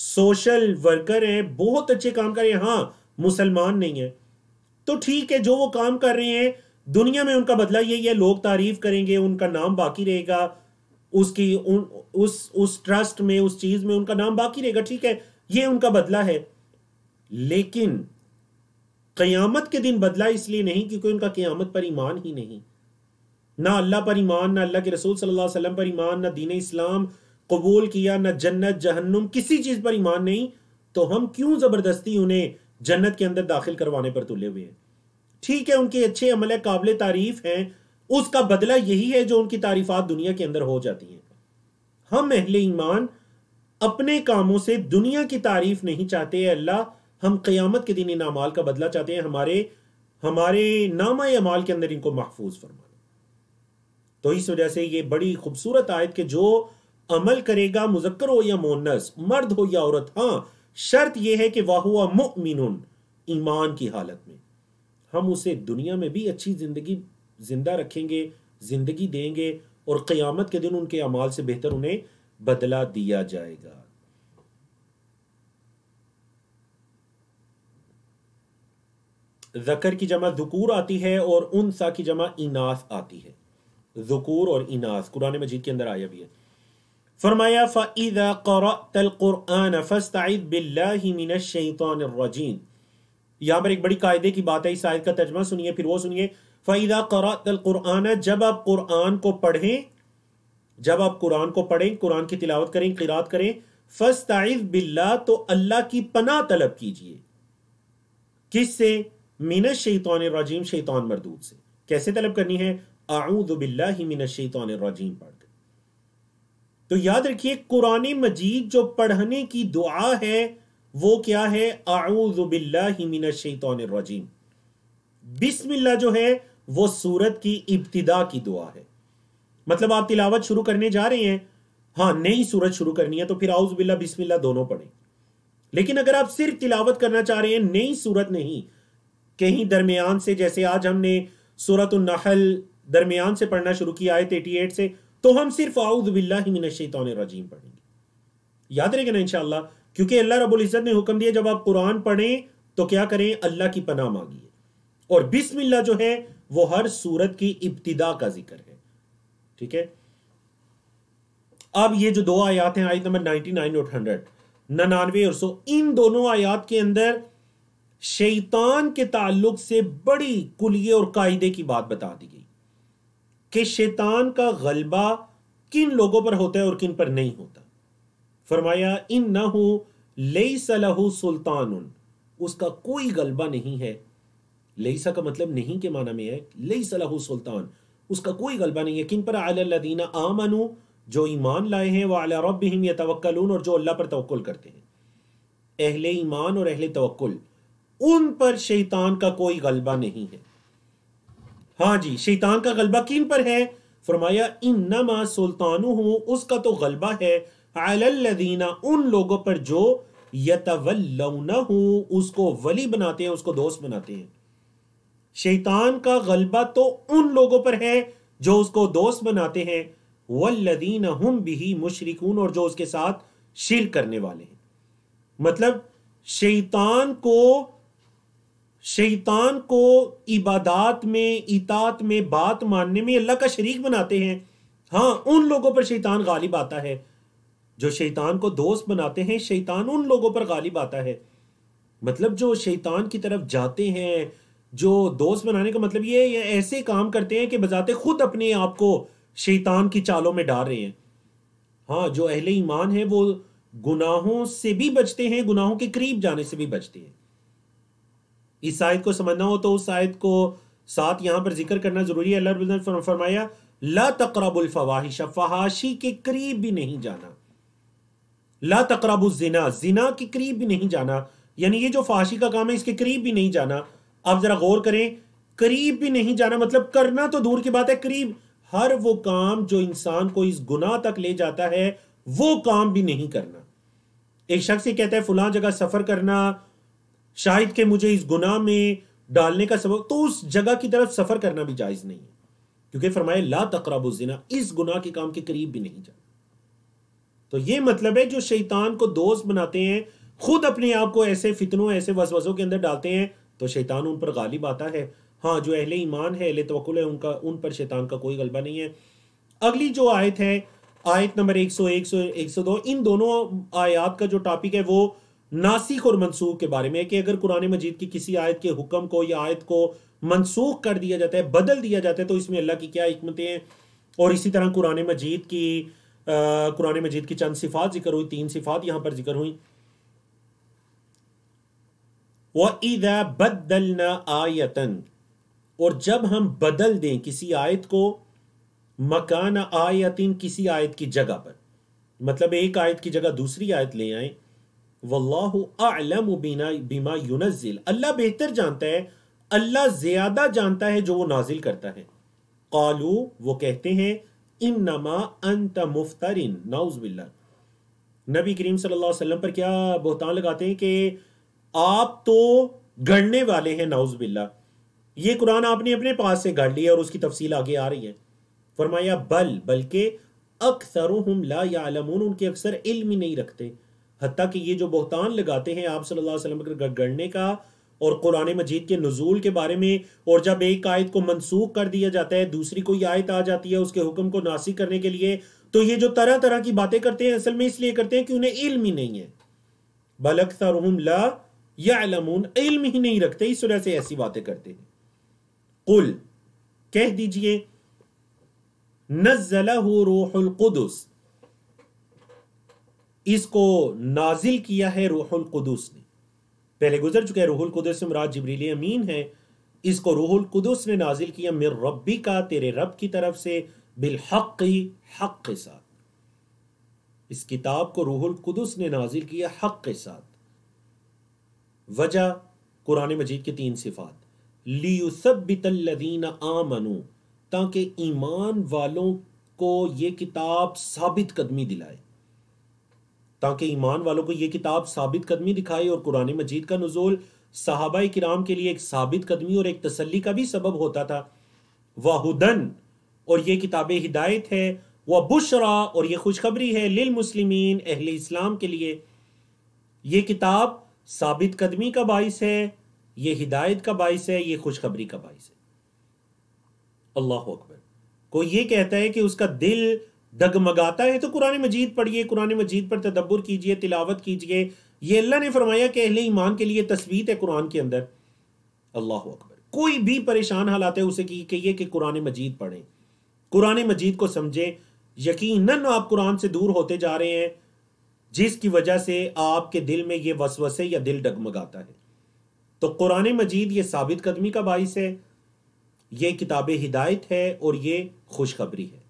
सोशल वर्कर हैं बहुत अच्छे काम कर रहे हैं हाँ मुसलमान नहीं है तो ठीक है जो वो काम कर रहे हैं दुनिया में उनका बदला यही है लोग तारीफ करेंगे उनका नाम बाकी रहेगा उसकी उन उस उस ट्रस्ट में उस चीज में उनका नाम बाकी रहेगा ठीक है ये उनका बदला है लेकिन कयामत के दिन बदला इसलिए नहीं क्योंकि उनका कयामत पर ईमान ही नहीं ना अल्लाह पर ईमान ना अल्लाह के रसूल सल्लल्लाहु अलैहि वसल्लम पर ईमान ना दीन इस्लाम कबूल किया ना जन्नत जहन्नुम किसी चीज़ पर ईमान नहीं तो हम क्यों ज़बरदस्ती उन्हें जन्नत के अंदर दाखिल करवाने पर तुले हुए हैं ठीक है उनके अच्छे अमल काबिल तारीफ हैं उसका बदला यही है जो उनकी तारीफात दुनिया के अंदर हो जाती हैं हम अहले ईमान अपने कामों से दुनिया की तारीफ नहीं चाहते अल्लाह हम क़यामत के दिन इन अमाल का बदला चाहते हैं हमारे हमारे नामा अमाल के अंदर इनको महफूज फरमाना तो इस वजह से ये बड़ी खूबसूरत आयत के जो अमल करेगा मुजक्कर हो या मोनस मर्द हो या औरत हाँ शर्त यह है कि वाह हुआ मुमिन ईमान की हालत में हम उसे दुनिया में भी अच्छी ज़िंदगी जिंदा रखेंगे ज़िंदगी देंगे और क़यामत के दिन उनके अमाल से बेहतर उन्हें बदला दिया जाएगा जकर की जमा जकूर आती है और उनसा की जमा इनास आती है जुकूर और इनास कुरान मजीद के अंदर आया भी है फरमाया फ़ाइदा क़ुरान फ़स्ताइद बिल्लामिनशैतानरजीम यहाँ पर एक बड़ी कायदे की बात है इस आयत का तर्जमा सुनिए फिर वो सुनिए फ़ाइदा क़ुरान जब आप कुरान को पढ़ें जब आप कुरान को पढ़ें कुरान की तिलावत करें किरात करें फस्ताइज बिल्ला तो अल्लाह की पना तलब कीजिए किससे मीन शैतान रजीम शैतान मरदूद से कैसे तलब करनी है आऊद बिल्ला ही मीन शैतान रजीम पढ़ तो याद रखिए कुरान मजीद जो पढ़ने की दुआ है वो क्या है आऊद बिल्ला ही मीन शैतान रजीम बिस्मिल्ला जो है वो सूरत की इब्तिदा की दुआ है मतलब आप तिलावत शुरू करने जा रहे हैं हाँ नई सूरत शुरू करनी है तो फिर आउज बिल्ला बिस्मिल्ला दोनों पढ़ें लेकिन अगर आप सिर्फ तिलावत करना चाह रहे हैं नई सूरत नहीं कहीं दरमियान से जैसे आज हमने सूरत नहल दरमियान से पढ़ना शुरू किया आयत एटी से तो हम सिर्फ आउद बिल्ला ही तो रजीम पढ़ेंगे याद रहेगा ना इंशाल्लाह क्योंकि अल्लाह रबुल इज़्ज़त ने हुक्म दिया जब आप कुरान पढ़ें तो क्या करें अल्लाह की पनाह मांगिए और बिस्मिल्ला जो है वो हर सूरत की इब्तिदा का जिक्र है ठीक है अब ये जो दो आयात हैं आयत नंबर 99 और 100 ननानवे और सो इन दोनों आयात के अंदर शैतान के ताल्लुक से बड़ी कुलिये और कायदे की बात बता दी गई कि शैतान का गलबा किन लोगों पर होता है और किन पर नहीं होता फरमाया इन ना हो ले सलाहू सुल्तान उसका कोई गलबा नहीं है लईसा का मतलब नहीं के माना में है लई सलाहू सुल्तान उसका कोई गलबा नहीं है किन पर अल्लादीन आमनु जो ईमान लाए हैं वह अला रब या तवक्ल और जो अल्लाह पर तवक्ल करते हैं अहले ईमान और अहले तवक्ल उन पर शैतान का कोई गलबा नहीं है हाँ जी शैतान का गलबा किन पर है फरमाया इन नमा सुल्तान हूँ उसका तो गलबा है अल्लादीना उन लोगों पर जो यतवल्लना हूं उसको वली बनाते हैं उसको दोस्त बनाते हैं शैतान का गलबा तो उन लोगों पर है जो उसको दोस्त बनाते हैं वल्लदीन हम भी मुशरिकून और जो उसके साथ शिर करने वाले हैं मतलब शैतान को शैतान को इबादत में इतात में बात मानने में अल्लाह का शरीक बनाते हैं हाँ उन लोगों पर शैतान गालिब आता है जो शैतान को दोस्त बनाते हैं शैतान उन लोगों पर गालिब आता है मतलब जो शैतान की तरफ जाते हैं जो दोस्त बनाने का मतलब ये ये ऐसे काम करते हैं कि बजाते खुद अपने आप को शैतान की चालों में डाल रहे हैं हाँ जो अहले ईमान है वो गुनाहों से भी बचते हैं गुनाहों के करीब जाने से भी बचते हैं इस आयत को समझना हो तो उस आयत को साथ यहां पर जिक्र करना जरूरी है अल्लाह फरमाया ला तकराबुल फवाहिश फहाशी के करीब भी नहीं जाना ला तकराबुल जिना जिना के करीब भी नहीं जाना यानी ये जो फाशी का काम है इसके करीब भी नहीं जाना आप जरा गौर करें करीब भी नहीं जाना मतलब करना तो दूर की बात है करीब हर वो काम जो इंसान को इस गुनाह तक ले जाता है वो काम भी नहीं करना एक शख्स ये कहता है फुला जगह सफर करना शायद के मुझे इस गुनाह में डालने का सबक तो उस जगह की तरफ सफर करना भी जायज नहीं है क्योंकि फरमाए ला तकरबुजना इस गुनाह के काम के करीब भी नहीं जाना तो ये मतलब है जो शैतान को दोस्त बनाते हैं खुद अपने आप को ऐसे फितनों ऐसे वसवसों के अंदर डालते हैं तो शैतान उन पर गालिब आता है हाँ जो अहले ईमान है अहले तवक्ल है उनका उन पर शैतान का कोई गलबा नहीं है अगली जो आयत है आयत नंबर 101, सौ 102 इन दोनों आयात का जो टॉपिक है वो नासिक और मनसूख के बारे में कि अगर कुरान मजीद की किसी आयत के हुक्म को या आयत को मनसूख कर दिया जाता है बदल दिया जाता है तो इसमें अल्लाह की क्या हमतें हैं और इसी तरह कुरान मजीद की कुरान मजीद की चंद सिफात जिक्र हुई तीन सिफात यहाँ पर जिक्र हुई व बदल न आयतन और जब हम बदल दें किसी आयत को मकान आयतिन किसी आयत की जगह पर मतलब एक आयत की जगह दूसरी आयत ले आए वल्लाम बीना बीमा यूनजिल अल्लाह बेहतर जानता है अल्लाह ज्यादा जानता है जो वो नाजिल करता है कालू वो कहते हैं इन नमा अंत मुफ्तरिन नाउज नबी करीम सल्लल्लाहु अलैहि वसल्लम पर क्या बोहतान लगाते हैं कि आप तो गढ़ने वाले हैं नाउज बिल्ला ये कुरान आपने अपने पास से गढ़ लिया और उसकी तफसील आगे आ रही है फरमाया बल बल्कि अक्सर या आलमून उनके अक्सर इल्म ही नहीं रखते हती कि ये जो बहतान लगाते हैं आप सल्लल्लाहु अलैहि वसल्लम के गढ़ने का और कुरान मजीद के नजूल के बारे में और जब एक आयत को मनसूख कर दिया जाता है दूसरी कोई आयत आ जाती है उसके हुक्म को नासिक करने के लिए तो ये जो तरह तरह की बातें करते हैं असल में इसलिए करते हैं कि उन्हें इल्म ही नहीं है बल अक्सर ला या अलमून इल्म ही नहीं रखते इस तरह से ऐसी बातें करते हैं कुल कह दीजिए नजलहु रूहुल कुदस इसको नाजिल किया है रूहुल कुदस ने पहले गुजर चुका है रूहुल कुदस मराज जबरील अमीन है इसको रूहुल कुदस ने नाजिल किया मेर रब्बी का तेरे रब की तरफ से बिलहक हक के साथ इस किताब को रूहुल कुदस ने नाजिल किया हक के साथ वजह कुरान मजीद की तीन सिफात लियुसबितल्लदीन आमनु ताकि ईमान वालों को ये किताब साबित कदमी दिलाए ताकि ईमान वालों को ये किताब साबित कदमी दिखाए और कुरान मजीद का नजोल साहबा कराम के लिए एक साबित कदमी और एक तसली का भी सबब होता था वाहुदन और ये किताब हिदायत है वह बुशरा और ये खुशखबरी है लिल मुस्लिमीन अहल इस्लाम के लिए ये किताब साबित कदमी का बाइस है ये हिदायत का बाइस है ये खुशखबरी का बाइस है अल्लाह अकबर कोई ये कहता है कि उसका दिल डगमगाता है तो कुरान मजीद पढ़िए कुरान मजीद पर तदब्बर कीजिए तिलावत कीजिए ये अल्लाह ने फरमाया कि अहले ईमान के लिए तस्वीत है कुरान के अंदर अल्लाह अकबर कोई भी परेशान हालात है उसे की कहिए कि कुरान मजीद पढ़ें कुरान मजीद को समझें यकीनन आप कुरान से दूर होते जा रहे हैं जिसकी वजह से आपके दिल में ये वसवसे या दिल डगमगाता है तो कुरान मजीद ये साबित कदमी का बाइस है ये किताब हिदायत है और ये खुशखबरी है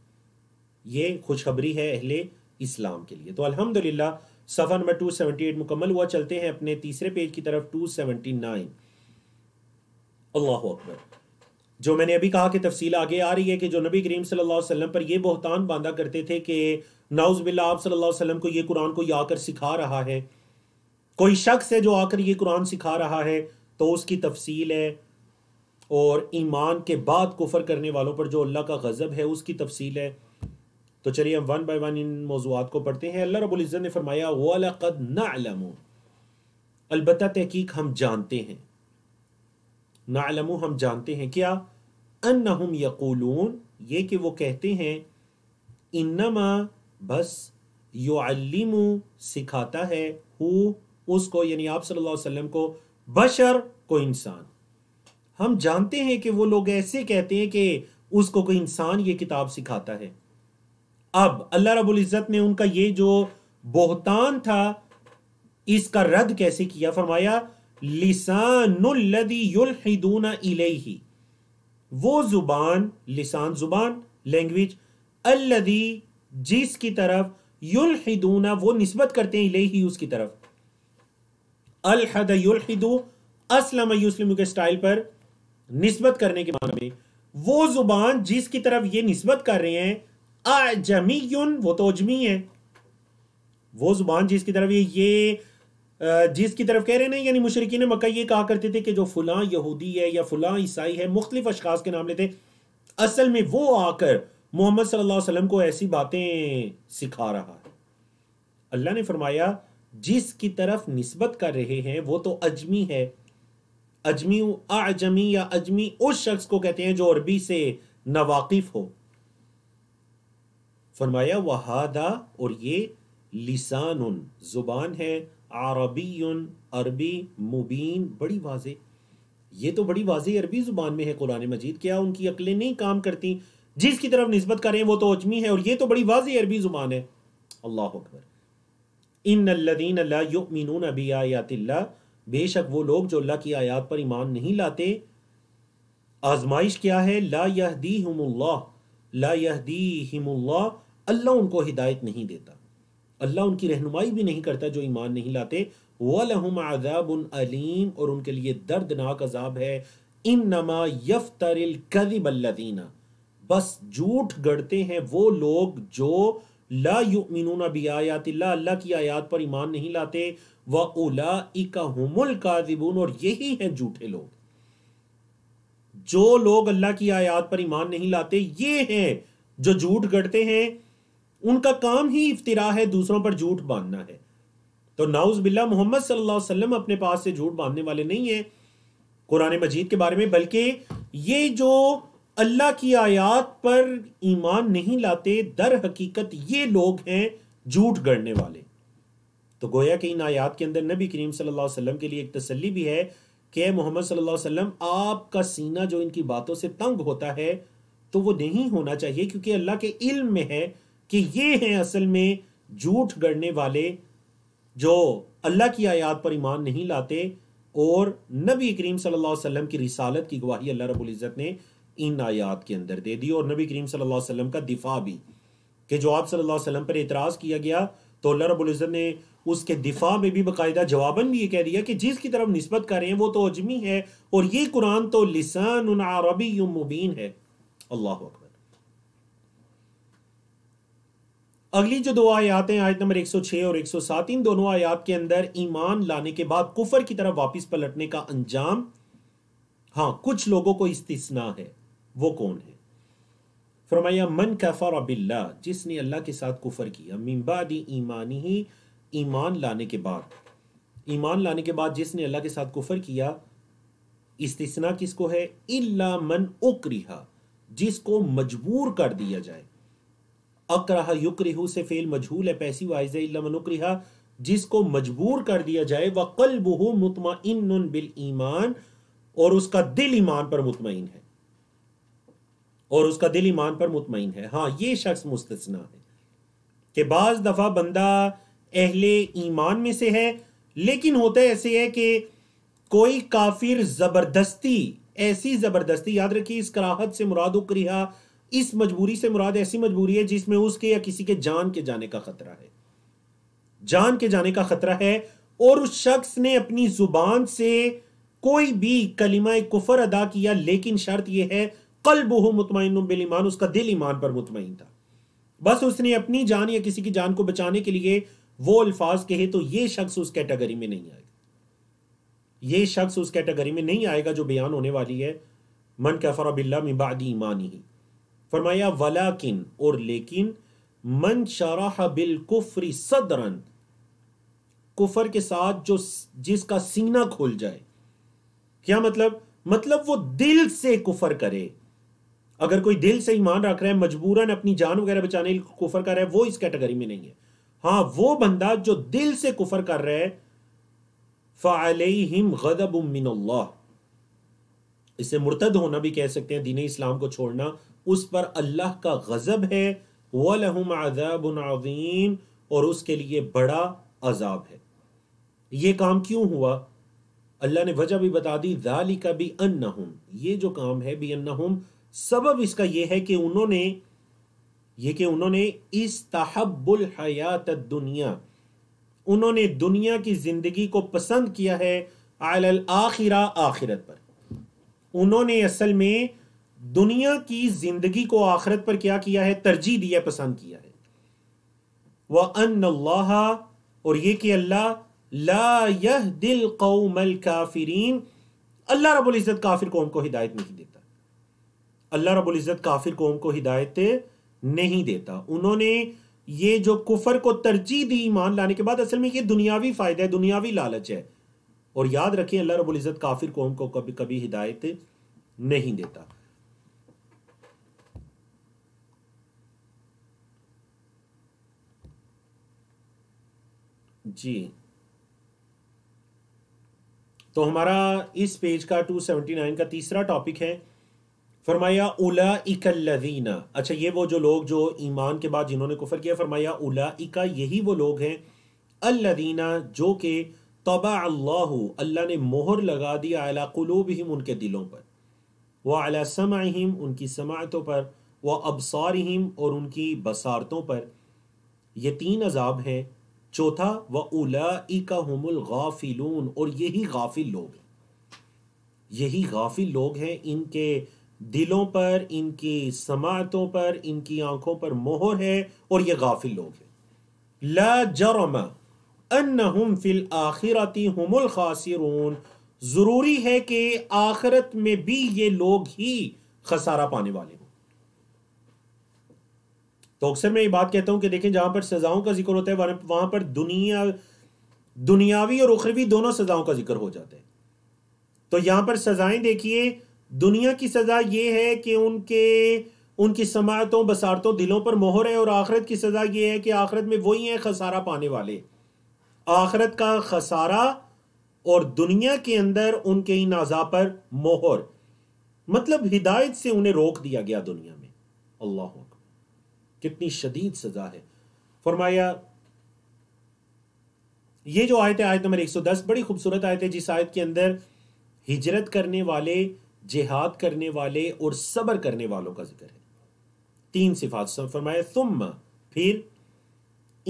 ये खुशखबरी है अहले इस्लाम के लिए तो अल्हम्दुलिल्लाह सफर नंबर 278 मुकम्मल हुआ चलते हैं अपने तीसरे पेज की तरफ 279 अल्लाह अकबर जो मैंने अभी कहा कि तफसील आगे आ रही है कि जो नबी करीम सल्लल्लाहु अलैहि वसल्लम पर यह बोहतान बांधा करते थे कि नाउजबिल्ला आप सल्लल्लाहु अलैहि वसल्लम को ये कुरान को ये आकर सिखा रहा है कोई शख्स है जो आकर ये कुरान सिखा रहा है तो उसकी तफसील है और ईमान के बाद कुफर करने वालों पर जो अल्लाह का गज़ब है उसकी तफसील है तो चलिए हम वन बाई वन इन मौजूद को पढ़ते हैं अल्लाह रबुल्ज़त ने फरमाया वलकद नालम अलबत् तहकीक हम जानते हैं नालम हम जानते हैं क्या अन्नहुम हम यकूलून ये कि वो कहते हैं इन्नमा बस अलीमू सिखाता है हु उसको यानी आप सल्लल्लाहु अलैहि वसल्लम को बशर को इंसान हम जानते हैं कि वो लोग ऐसे कहते हैं कि उसको कोई इंसान ये किताब सिखाता है अब अल्लाह रबुल इज़्ज़त ने उनका ये जो बोहतान था इसका रद्द कैसे किया फरमाया लिसानुल्लदीदूना इलेही वो जुबान लिसान जुबान लैंग्वेज अल्लदी जिसकी तरफ युल हिदूना वो निस्बत करते हैं इले ही उसकी तरफ अल हद युल हिदू असलम युस्लिम के स्टाइल पर निस्बत करने के मामले में वो जुबान जिसकी तरफ ये निस्बत कर रहे हैं अजमी वो तो अजमी है वो जुबान जिसकी तरफ ये ये जिसकी तरफ कह रहे हैं यानी मुशरकिन मक्का ये कहा करते थे कि जो फुला यहूदी है या फुला ईसाई है मुख्तलिफ अशखाज के नाम लेते असल में वो आकर मोहम्मद सल्लल्लाहु अलैहि वसल्लम को ऐसी बातें सिखा रहा है अल्लाह ने फरमाया जिसकी तरफ नस्बत कर रहे हैं वो तो अजमी है अजमी आजमी या अजमी उस शख्स को कहते हैं जो अरबी से नावाकिफ हो फरमाया वहादा और ये लिसान उन जुबान है अरबी अरबी मुबीन बड़ी वाजे ये तो बड़ी वाजे अरबी जुबान में है कुरान मजीद क्या उनकी अकलें नहीं काम करती जिसकी तरफ नस्बत करें वो तो अजमी है और ये तो बड़ी वाजी अरबी ज़ुबान है अल्लाह अकबर इन अल्लदीन अल्लामिन अबी आयात बेशक वो लोग जो अल्लाह की आयात पर ईमान नहीं लाते आजमाइश क्या है ला यहदी ला यहदी अल्लाह उनको हिदायत नहीं देता अल्लाह उनकी रहनुमाई भी नहीं करता जो ईमान नहीं लाते वहम आजाब अलीम और उनके लिए दर्दनाक अजाब है इन नमा यफ्तर कदिबल्लिना बस झूठ गढ़ते हैं वो लोग जो ला भी आयात अल्लाह की आयात पर ईमान नहीं लाते व ओला इका हमल काजिबून और यही हैं झूठे लोग जो लोग अल्लाह की आयात पर ईमान नहीं लाते ये हैं जो झूठ गढ़ते हैं उनका काम ही इफ्तरा है दूसरों पर झूठ बांधना है तो नाउज बिल्ला मोहम्मद सल्लल्लाहु अलैहि वसल्लम अपने पास से झूठ बांधने वाले नहीं है कुरान मजीद के बारे में बल्कि ये जो अल्लाह की आयात पर ईमान नहीं लाते दर हकीकत ये लोग हैं झूठ गढ़ने वाले तो गोया कि इन आयात के अंदर नबी करीम सल्लल्लाहु अलैहि वसल्लम के लिए एक तसल्ली भी है कि मोहम्मद सल्लल्लाहु अलैहि वसल्लम आपका सीना जो इनकी बातों से तंग होता है तो वो नहीं होना चाहिए क्योंकि अल्लाह के इल्म में है कि ये हैं असल में झूठ गढ़ने वाले जो अल्लाह की आयात पर ईमान नहीं लाते और नबी करीम सल्लल्लाहु अलैहि वसल्लम की रिसालत की गवाही अल्लाह रबुल इज़्ज़त ने इन आयात के अंदर दे दी और नबी करीम सल्लल्लाहु अलैहि का दिफा भी कि जो आप सल्लल्लाहु अलैहि वसल्लम पर एतराज़ किया गया तो अल्लाह रबुल्ज़त ने उसके दिफा में भी बाकायदा जवाबन भी ये कह दिया कि जिसकी तरफ नस्बत करें वो तो अजमी है और ये कुरान तो लिसान अरबी मुबीन है अल्लाह अकबर अगली जो दो आयातें आयत नंबर 106 और 107 इन दोनों आयात के अंदर ईमान लाने के बाद कुफर की तरफ वापस पलटने का अंजाम हाँ कुछ लोगों को इस्तना है वो कौन है फरमाया मन कफ़र बिल्ला जिसने अल्लाह के साथ कुफ़र किया मिम्बा दी ईमानी ही ईमान लाने के बाद ईमान लाने के बाद जिसने अल्लाह के साथ कुफ़र किया इस्तना किसको है इल्ला मन उक्रिहा जिसको मजबूर कर दिया जाए अक्रहा युक्रिहु से फेल मजहूल है पैसी वाइज इल्ला मन उक्रिहा जिसको मजबूर कर दिया जाए वह कल बहु मुतमिन बिल ईमान और उसका दिल ईमान पर मुतमिन है और उसका दिल ईमान पर मुतमिन है हाँ ये शख्स मुस्तना है कि बाज दफ़ा बंदा अहले ईमान में से है लेकिन होता ऐसे है कि कोई काफिर ज़बरदस्ती ऐसी ज़बरदस्ती याद रखिए इस कराहत से मुराद उक्रिया इस मजबूरी से मुराद ऐसी मजबूरी है जिसमें उसके या किसी के जान के जाने का खतरा है जान के जाने का खतरा है और उस शख्स ने अपनी जुबान से कोई भी कलिमा कुफर अदा किया लेकिन शर्त यह है कल बोहो मुतमिन बिलीमान उसका दिल ईमान पर मुतमिन था बस उसने अपनी जान या किसी की जान को बचाने के लिए वो अल्फाज कहे तो ये शख्स उस कैटेगरी में नहीं आएगा ये शख्स उस कैटेगरी में नहीं आएगा जो बयान होने वाली है मन कैफर बिल्ला ईमान ही फरमाया किन और लेकिन मन शराह बिल कुफरी सदरन कुफर के साथ जो जिसका सीना खोल जाए क्या मतलब मतलब वो दिल से कुफर करे अगर कोई दिल से ईमान रख रहा है मजबूरन अपनी जान वगैरह बचाने कुफर कर रहा है वो इस कैटेगरी में नहीं है हाँ वो बंदा जो दिल से कुफर कर रहा है गदब इसे मुर्तद होना भी कह सकते हैं दीन इस्लाम को छोड़ना उस पर अल्लाह का गजब है वलहम और उसके लिए बड़ा अजाब है ये काम क्यों हुआ अल्लाह ने वजह भी बता दी जाली का भी अन्ना ये जो काम है भी अन्ना सबब इसका यह है कि उन्होंने ये कि उन्होंने इस तहबुल हयात दुनिया उन्होंने दुनिया की जिंदगी को पसंद किया है आल आखिरा आखिरत पर उन्होंने असल में दुनिया की जिंदगी को आखिरत पर क्या किया है तरजीह दिया पसंद किया है वह अन और ये कि अल्लाह ला यह दिल कौमल काफिरीन अल्लाह इज्जत काफिर कौम को हिदायत नहीं देता अल्लाह इज़्ज़त काफिर कौम को हिदायत नहीं देता उन्होंने ये जो कुफर को तरजीह दी ईमान लाने के बाद असल में ये दुनियावी फ़ायदा है दुनियावी लालच है और याद रखें अल्लाह इज़्ज़त काफिर कौम को कभी कभी हिदायत नहीं देता जी तो हमारा इस पेज का 279 का तीसरा टॉपिक है फरमाया उला अच्छा ये वो जो लोग जो ईमान के बाद जिन्होंने कुफर किया फरमाया उला इका यही वो लोग हैं अल्लादीना जो कि तबा अल्लाह अल्लाह ने मोहर लगा दिया अला हिम उनके दिलों पर वह अला समाहिम उनकी समातों पर वह अबसारहिम और उनकी बसारतों पर ये तीन अजाब हैं चौथा व उला इका हमल गाफिलून और यही गाफिल लोग हैं यही गाफिल लोग हैं इनके दिलों पर इनकी समातों पर इनकी आंखों पर मोहर है और ये गाफिल लोग हैं ला फिल आखिरती हमुल खासिरून ज़रूरी है कि आखिरत में भी ये लोग ही खसारा पाने वाले हों तो अक्सर मैं ये बात कहता हूं कि देखें जहां पर सजाओं का जिक्र होता है वहां पर दुनिया दुनियावी और उखरवी दोनों सजाओं का जिक्र हो जाता है तो यहां पर सजाएं देखिए दुनिया की सज़ा ये है कि उनके उनकी समातों बसारतों दिलों पर मोहर है और आखरत की सज़ा ये है कि आखरत में वही हैं खसारा पाने वाले आखरत का खसारा और दुनिया के अंदर उनके इन आज़ा पर मोहर मतलब हिदायत से उन्हें रोक दिया गया दुनिया में अल्लाह कितनी शदीद सज़ा है फरमाया ये जो आयत है आयत नंबर 110 बड़ी खूबसूरत आयत है जिस आयत के अंदर हिजरत करने वाले जिहाद करने वाले और सबर करने वालों का जिक्र है तीन सिफात फरमाए तुम फिर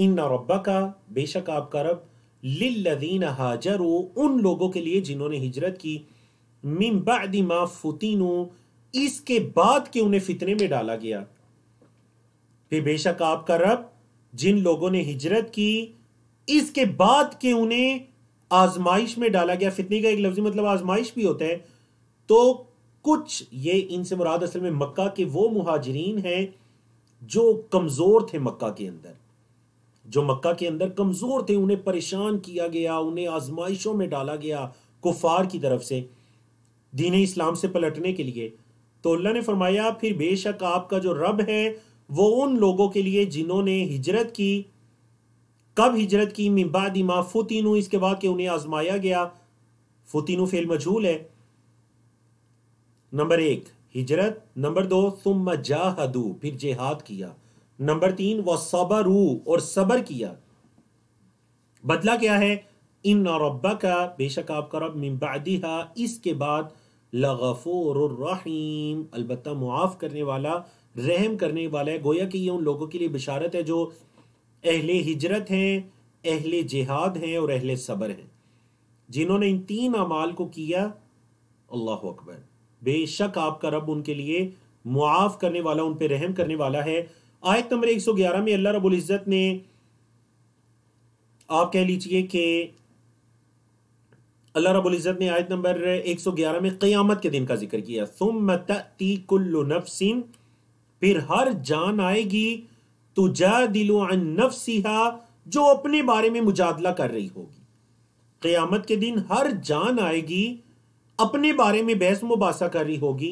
इन रब्बा का बेशक आपका रब लिल्लदीन हाजर उन लोगों के लिए जिन्होंने हिजरत की मिम बादिमा फुतिनो इसके बाद के उन्हें फितने में डाला गया फिर बेशक आपका रब जिन लोगों ने हिजरत की इसके बाद के उन्हें आजमाइश में डाला गया फितने का एक लफ्जी मतलब आजमाइश भी होता है तो कुछ ये इनसे मुराद असल में मक्का के वो मुहाजरीन हैं जो कमज़ोर थे मक्का के अंदर जो मक्का के अंदर कमज़ोर थे उन्हें परेशान किया गया उन्हें आजमाइशों में डाला गया कुफार की तरफ से दीन इस्लाम से पलटने के लिए तो अल्लाह ने फरमाया फिर बेशक आपका जो रब है वो उन लोगों के लिए जिन्होंने हिजरत की कब हिजरत की मिबादी इमा इसके बाद के उन्हें आजमाया गया फुतिनू फेल मजहूल है नंबर एक हिजरत नंबर दो सुम जाहदू फिर जेहाद किया नंबर तीन वह सबरू और सबर किया बदला क्या है इन नौरबा का बेशक आपका रब मिम्बादिहा इसके बाद लगफोरहीम अलबत् मुआफ़ करने वाला रहम करने वाला है गोया कि ये उन लोगों के लिए बिशारत है जो अहले हिजरत हैं अहले जिहाद हैं और अहले सबर हैं जिन्होंने इन तीन अमाल को किया अल्लाह अकबर बेशक आपका रब उनके लिए मुआफ करने वाला उन पर रहम करने वाला है आयत नंबर 111 में अल्लाह रबुल इज़्ज़त ने आप कह लीजिए कि अल्लाह रबुल इज़्ज़त ने आयत नंबर 111 में क़यामत के दिन का जिक्र किया तुम ती कुल्लु नफसिन फिर हर जान आएगी तुजा दिलो नफसिहा जो अपने बारे में मुजादला कर रही होगी क़यामत के दिन हर जान आएगी अपने बारे में बहस मुबासा कर रही होगी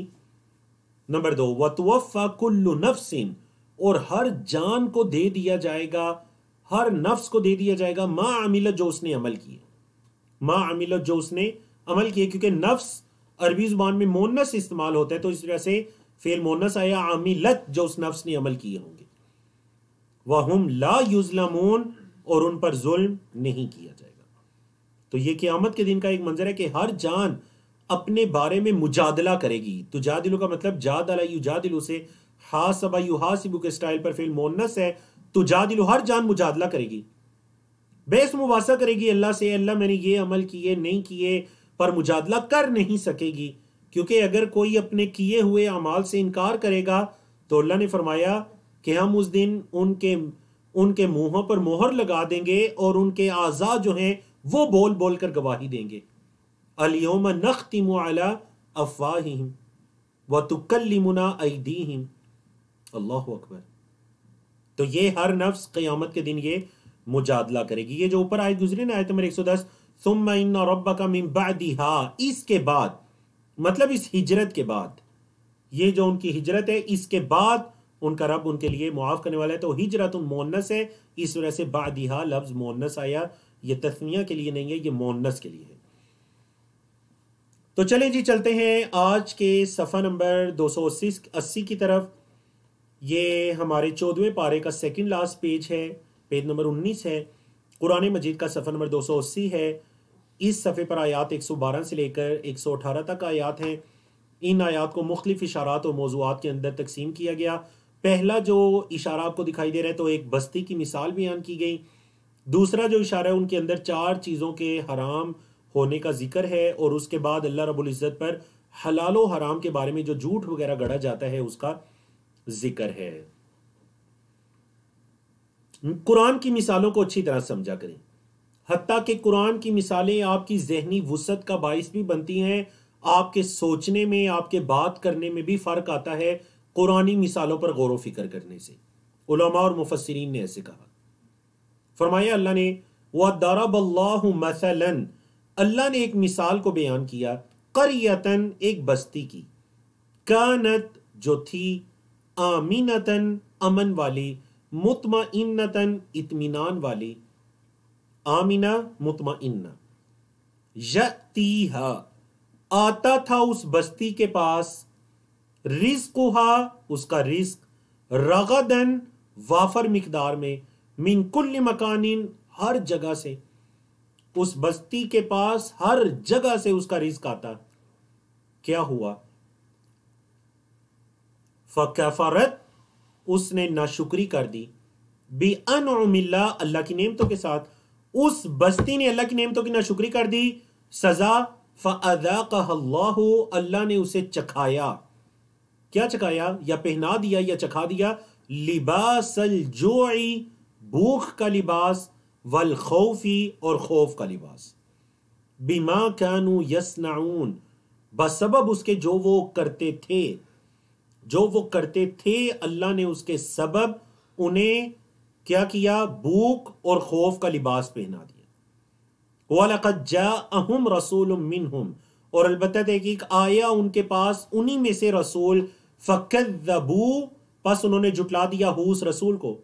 नंबर दो वतवफा कुल्लु नफसिन और हर जान को दे दिया जाएगा हर नफ्स को दे दिया जाएगा मां अमिल जो उसने अमल किए मां अमिल जो उसने अमल किए क्योंकि नफ्स अरबी जुबान में मोनस इस्तेमाल होता है तो इस वजह से फेल मोनस आया आमिलत जो उस नफ्स ने अमल किए होंगे वह हम ला युजलामून और उन पर जुल्म नहीं किया जाएगा तो यह क्यामत के दिन का एक मंजर है कि हर जान अपने बारे में मुजादला करेगी तो जा दिलो का मतलब जादिलो से के स्टाइल पर फिल मोनस है तो जादिलो हर जान मुजादला करेगी बेस मुबासा करेगी अल्लाह से अल्लाह मैंने ये अमल किए नहीं किए पर मुजादला कर नहीं सकेगी क्योंकि अगर कोई अपने किए हुए अमाल से इनकार करेगा तो अल्लाह ने फरमाया कि हम उस दिन उनके उनके मुंहों पर मोहर लगा देंगे और उनके आज़ा जो हैं वो बोल बोल कर गवाही देंगे अलियोम नख्तिम अला अफवाहिम व तुकल्लिमुना अदीम अल्लाह अकबर तो ये हर नफ्स क़यामत के दिन ये मुजादला करेगी ये जो ऊपर आए गुजरे ना आयत नंबर 110 सुम्मा इन्ना रब्बका मिन बअदिहा इसके बाद मतलब इस हिजरत के बाद ये जो उनकी हिजरत है इसके बाद उनका रब उनके लिए मुआफ़ करने वाला है तो हिजरत मोनस है इस वजह से बादिहा लफ्ज़ मोनस आया ये तस्निया के लिए नहीं है ये मोनस के लिए है तो चलें जी चलते हैं आज के सफ़ा नंबर दो अस्सी की तरफ ये हमारे चौदहवें पारे का सेकंड लास्ट पेज है पेज नंबर 19 है कुरान मजीद का सफ़ा नंबर दो है इस सफ़े पर आयात 112 से लेकर 118 तक आयात हैं इन आयात को मुख्तफ इशारात और मौजूद के अंदर तकसीम किया गया पहला जो इशारा आपको दिखाई दे रहा है तो एक बस्ती की मिसाल बयान की गई दूसरा जो इशारा है उनके अंदर चार चीज़ों के हराम होने का जिक्र है और उसके बाद अल्लाह रब्बुल इज़्ज़त पर हलालो हराम के बारे में जो झूठ वगैरह गढ़ा जाता है उसका जिक्र है हम्म, कुरान की मिसालों को अच्छी तरह समझा करें हती कि कुरान की मिसालें आपकी जहनी वसत का बायस भी बनती हैं आपके सोचने में आपके बात करने में भी फ़र्क आता है कुरानी मिसालों पर गौर फिक्र करने से उलमा और मुफसरीन ने ऐसे कहा फरमाया अल्लाह ने वह दारा मसलन अल्लाह ने एक मिसाल को बयान किया करयतन एक बस्ती की कानत जो थी आमीनतन अमन वाली मुतम इन्नतन इतमान वाली आमिना इन्ना यतीहा आता था उस बस्ती के पास रिस्क रिस्कुहा उसका रिस्क रगदन वाफर मकदार में मिनकुल्ल मकानिन हर जगह से उस बस्ती के पास हर जगह से उसका रिस्क आता क्या हुआ फकैफारत उसने नाशुक्री कर दी बे अन अल्लाह की नेमतों के साथ उस बस्ती ने अल्लाह की नेमतों की नाशुक्री कर दी सजा फ़दा अल्लाह ने उसे चखाया क्या चखाया या पहना दिया या चखा दिया लिबास भूख का लिबास वल खौफी और खौफ का लिबास बीमा कानू यसनाउन बसबब उसके जो वो करते थे जो वो करते थे अल्लाह ने उसके सबब उन्हें क्या किया भूख और खौफ का लिबास पहना दिया रसूल और अलबत् तहकीक आया उनके पास उन्हीं में से रसूल फ़कू पस उन्होंने जुटला दिया हु उस रसूल को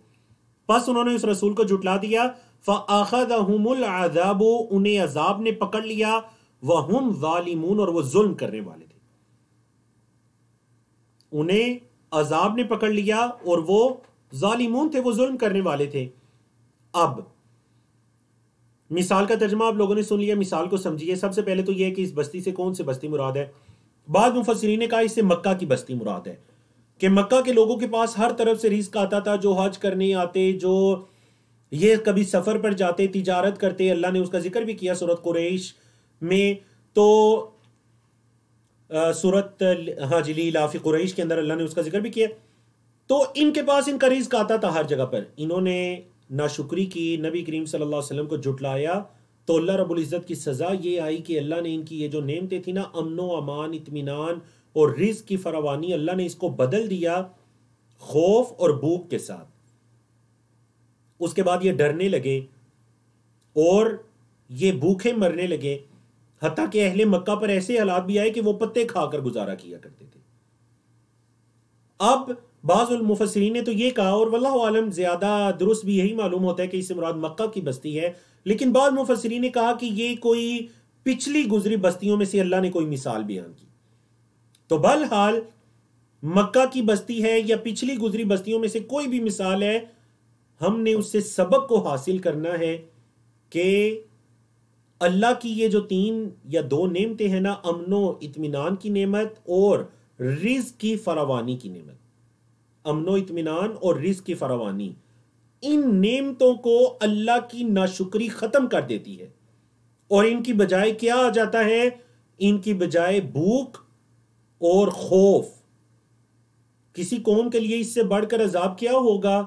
बस उन्होंने उस रसूल को जुटला दिया फ़ाखदाब उन्हें अजाब ने पकड़ लिया वह हम ालिमून और वह जुल्म करने वाले थे उन्हें अजाब ने पकड़ लिया और वो ालिमून थे वो जुल्म करने वाले थे अब मिसाल का तर्जमा आप लोगों ने सुन लिया मिसाल को समझिए सबसे पहले तो यह है कि इस बस्ती से कौन सी बस्ती मुराद है बाद मुफसरीन ने कहा इससे मक्का की बस्ती मुराद है कि मक्का के लोगों के पास हर तरफ से रिस्क आता था जो हज करने आते जो ये कभी सफ़र पर जाते तिजारत करते अल्लाह ने उसका जिक्र भी किया सूरत कुरेश में तो सूरत हाँ जिली लाफी कुरेश के अंदर अल्लाह ने उसका जिक्र भी किया तो इनके पास इनका रिज आता था हर जगह पर इन्होंने नाशुक्री की नबी करीम सल्लल्लाहु अलैहि वसल्लम को जुटलाया तो अल्लाह रब्बुल इज़्ज़त की सज़ा ये आई कि अल्लाह ने इनकी ये जो नेमतें थी ना अमनो अमान इतमान और रिज की फरावानी अल्लाह ने इसको बदल दिया खौफ और भूख के साथ उसके बाद ये डरने लगे और ये भूखे मरने लगे हत्या के अहले मक्का पर ऐसे हालात भी आए कि वो पत्ते खाकर गुजारा किया करते थे अब बाजुल बाज़ुलमफसरीन ने तो ये कहा और वल्ला आलम ज़्यादा दुरुस्त भी यही मालूम होता है कि इससे मुराद मक्का की बस्ती है लेकिन बाद मुफसरीन ने कहा कि ये कोई पिछली गुजरी बस्तियों में से अल्लाह ने कोई मिसाल बयान की तो बहरहाल मक्का की बस्ती है या पिछली गुजरी बस्तियों में से कोई भी मिसाल है हमने उससे सबक को हासिल करना है कि अल्लाह की ये जो तीन या दो नेमतें हैं ना अमनो इतमान की नेमत और रिज की फरावानी की नेमत अमनो इतमान और रिज की फरावानी इन नेमतों को अल्लाह की नाशुक्री ख़त्म कर देती है और इनकी बजाय क्या आ जाता है इनकी बजाय भूख और खौफ किसी कौम के लिए इससे बढ़कर अजाब क्या होगा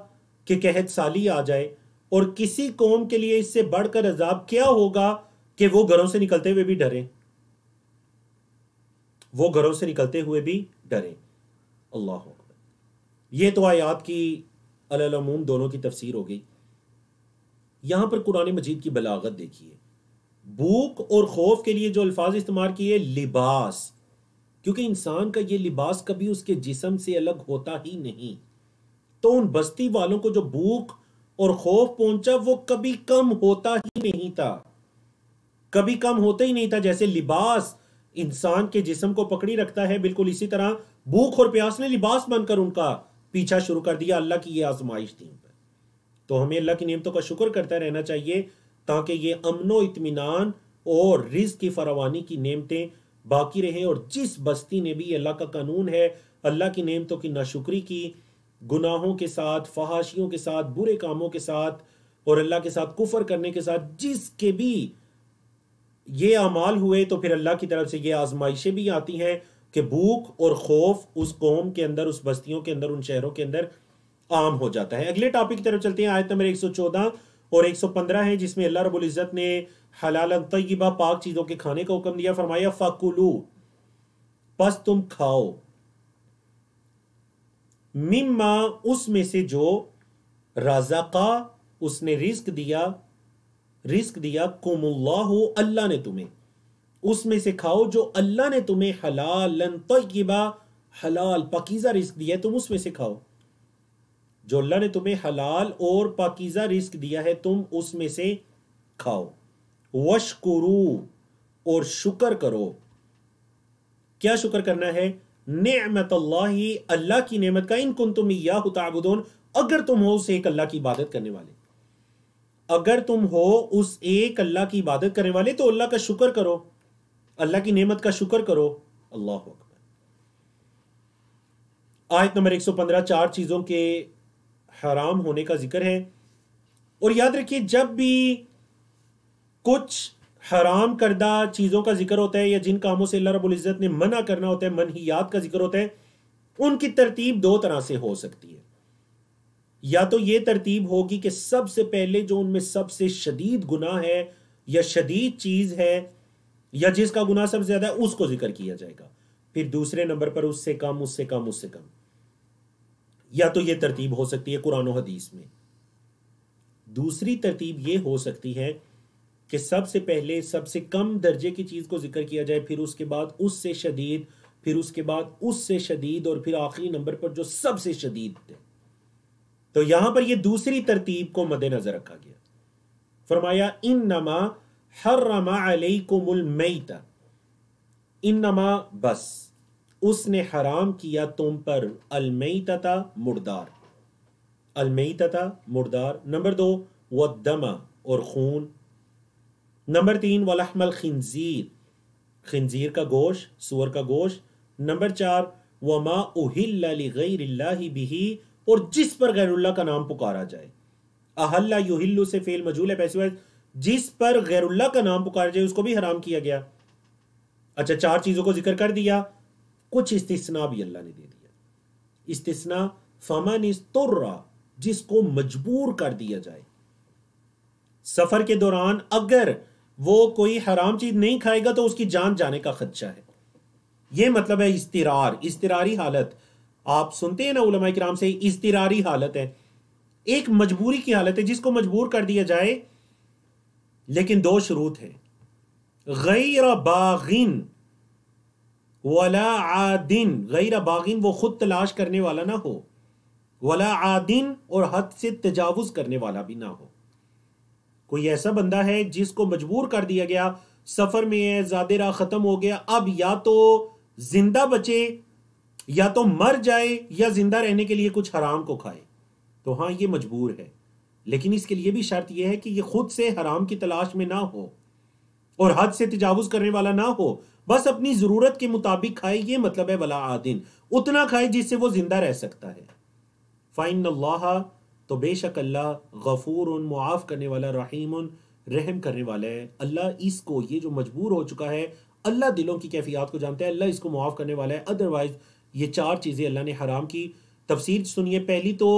कि कहत साली आ जाए और किसी कौम के लिए इससे बढ़कर अजाब क्या होगा कि वो घरों से निकलते हुए भी डरें वो घरों से निकलते हुए भी डरें अल्लाह ये तो आयात की अलमूम दोनों की तफसीर हो गई यहां पर कुरान मजीद की बलागत देखिए भूख और खौफ के लिए जो अल्फाज इस्तेमाल किए लिबास क्योंकि इंसान का ये लिबास कभी उसके जिसम से अलग होता ही नहीं तो उन बस्ती वालों को जो भूख और खौफ पहुंचा वो कभी कम होता ही नहीं था कभी कम होता ही नहीं था जैसे लिबास इंसान के जिसम को पकड़ी रखता है बिल्कुल इसी तरह भूख और प्यास ने लिबास बनकर उनका पीछा शुरू कर दिया अल्लाह की ये आजमाइश थी तो हमें अल्लाह की नियमतों का शुक्र करता रहना चाहिए ताकि ये अमनो इतमान और रिज की फरावानी की नियमतें बाकी रहें और जिस बस्ती ने भी अल्लाह का कानून है अल्लाह की नियमतों की नाशुक्री की गुनाहों के साथ फहाशियों के साथ बुरे कामों के साथ और अल्लाह के साथ कुफर करने के साथ जिसके भी ये अमाल हुए तो फिर अल्लाह की तरफ से ये आजमाइशें भी आती हैं कि भूख और खौफ उस कौम के अंदर उस बस्तियों के अंदर उन शहरों के अंदर आम हो जाता है अगले टॉपिक की तरफ चलते हैं आयत नंबर 114 और 115 है जिसमें अल्लाह रब्बुल इज़्ज़त ने हलाल तय्यबा पाक चीज़ों के खाने का हुक्म दिया फरमाया फ़ाकुलू बस तुम खाओ मिम्मा उसमें से जो राजा का उसने रिस्क दिया रिस्क दिया कुमुल्लाह अल्लाह ने तुम्हें उसमें से खाओ जो अल्लाह ने तुम्हें हलाल तयबा हलाल पकीजा रिस्क दिया है तुम उसमें से खाओ जो अल्लाह ने तुम्हें हलाल और पाकिजा रिस्क दिया है तुम उसमें से खाओ वशकुरु और शुक्र करो क्या शुक्र करना है नमत अल्लाह की नेमत का कुन तुम या अगर तुम हो उस एक अल्लाह की इबादत करने वाले अगर तुम हो उस एक अल्लाह की इबादत करने वाले तो अल्लाह का शुक्र करो अल्लाह की नेमत का शुक्र करो अल्लाह अकबर आयत नंबर 115 चार चीज़ों के हराम होने का जिक्र है और याद रखिए जब भी कुछ हराम करदा चीज़ों का जिक्र होता है या जिन कामों से अल्लाह रबुल्ज़त ने मना करना होता है मन ही याद का जिक्र होता है उनकी तरतीब दो तरह से हो सकती है या तो यह तरतीब होगी कि सबसे पहले जो उनमें सबसे शदीद गुना है या शदीद चीज़ है या जिसका गुना सबसे ज़्यादा है उसको जिक्र किया जाएगा फिर दूसरे नंबर पर उससे कम उससे कम उससे कम या तो ये तरतीब हो सकती है कुरान हदीस में दूसरी तरतीब यह हो सकती है कि सबसे पहले सबसे कम दर्जे की चीज़ को जिक्र किया जाए फिर उसके बाद उससे शदीद फिर उसके बाद उससे शदीद और फिर आखिरी नंबर पर जो सबसे शदीद थे तो यहां पर यह दूसरी तरतीब को मद्देनजर रखा गया फरमाया इन नमा हर रमा अलई को मुलमईता इन नमा बस उसने हराम किया तुम पर अलमई तथा मुर्दार तथा मुर्दार नंबर दो वमा दमा और खून नंबर तीन वलहमल खिंजीर खिंजीर का गोश सुअर का गोश नंबर चार वमा उहिल्ला बिही और जिस पर गैरुल्ला का नाम पुकारा जाए अहल्ला युहिल्लु से फेल मजूल है पैसे जिस पर गैरुल्ला का नाम पुकारा जाए उसको भी हराम किया गया अच्छा चार चीजों को जिक्र कर दिया कुछ इस्तना भी अल्लाह ने दे दिया इस्तना फमन तुर्रा जिसको मजबूर कर दिया जाए सफर के दौरान अगर वो कोई हराम चीज नहीं खाएगा तो उसकी जान जाने का खदशा है ये मतलब है इसतरार इसतरारी हालत आप सुनते हैं ना उलमा कराम से इसतरारी हालत है एक मजबूरी की हालत है जिसको मजबूर कर दिया जाए लेकिन दो शरूत है गैर बागिन वला आदिन गैर बागिन वो खुद तलाश करने वाला ना हो वला आदिन और हद से तजावुज करने वाला भी ना हो कोई ऐसा बंदा है जिसको मजबूर कर दिया गया सफर में है ज्यादा राह खत्म हो गया अब या तो जिंदा बचे या तो मर जाए या जिंदा रहने के लिए कुछ हराम को खाए तो हाँ ये मजबूर है लेकिन इसके लिए भी शर्त यह है कि ये खुद से हराम की तलाश में ना हो और हद से तजावुज करने वाला ना हो बस अपनी जरूरत के मुताबिक खाए ये मतलब है वला आदिन उतना खाए जिससे वो जिंदा रह सकता है फाइन अल्लाह तो बेशक अल्लाह गफूर उन मुआफ़ करने वाला रहीम उन रहम करने वाला है अल्लाह इसको ये जो मजबूर हो चुका है अल्लाह दिलों की कैफियात को जानते हैं अल्लाह इसको मुआफ़ करने वाला है अदरवाइज़ ये चार चीज़ें अल्लाह ने हराम की तफसीर सुनिए पहली तो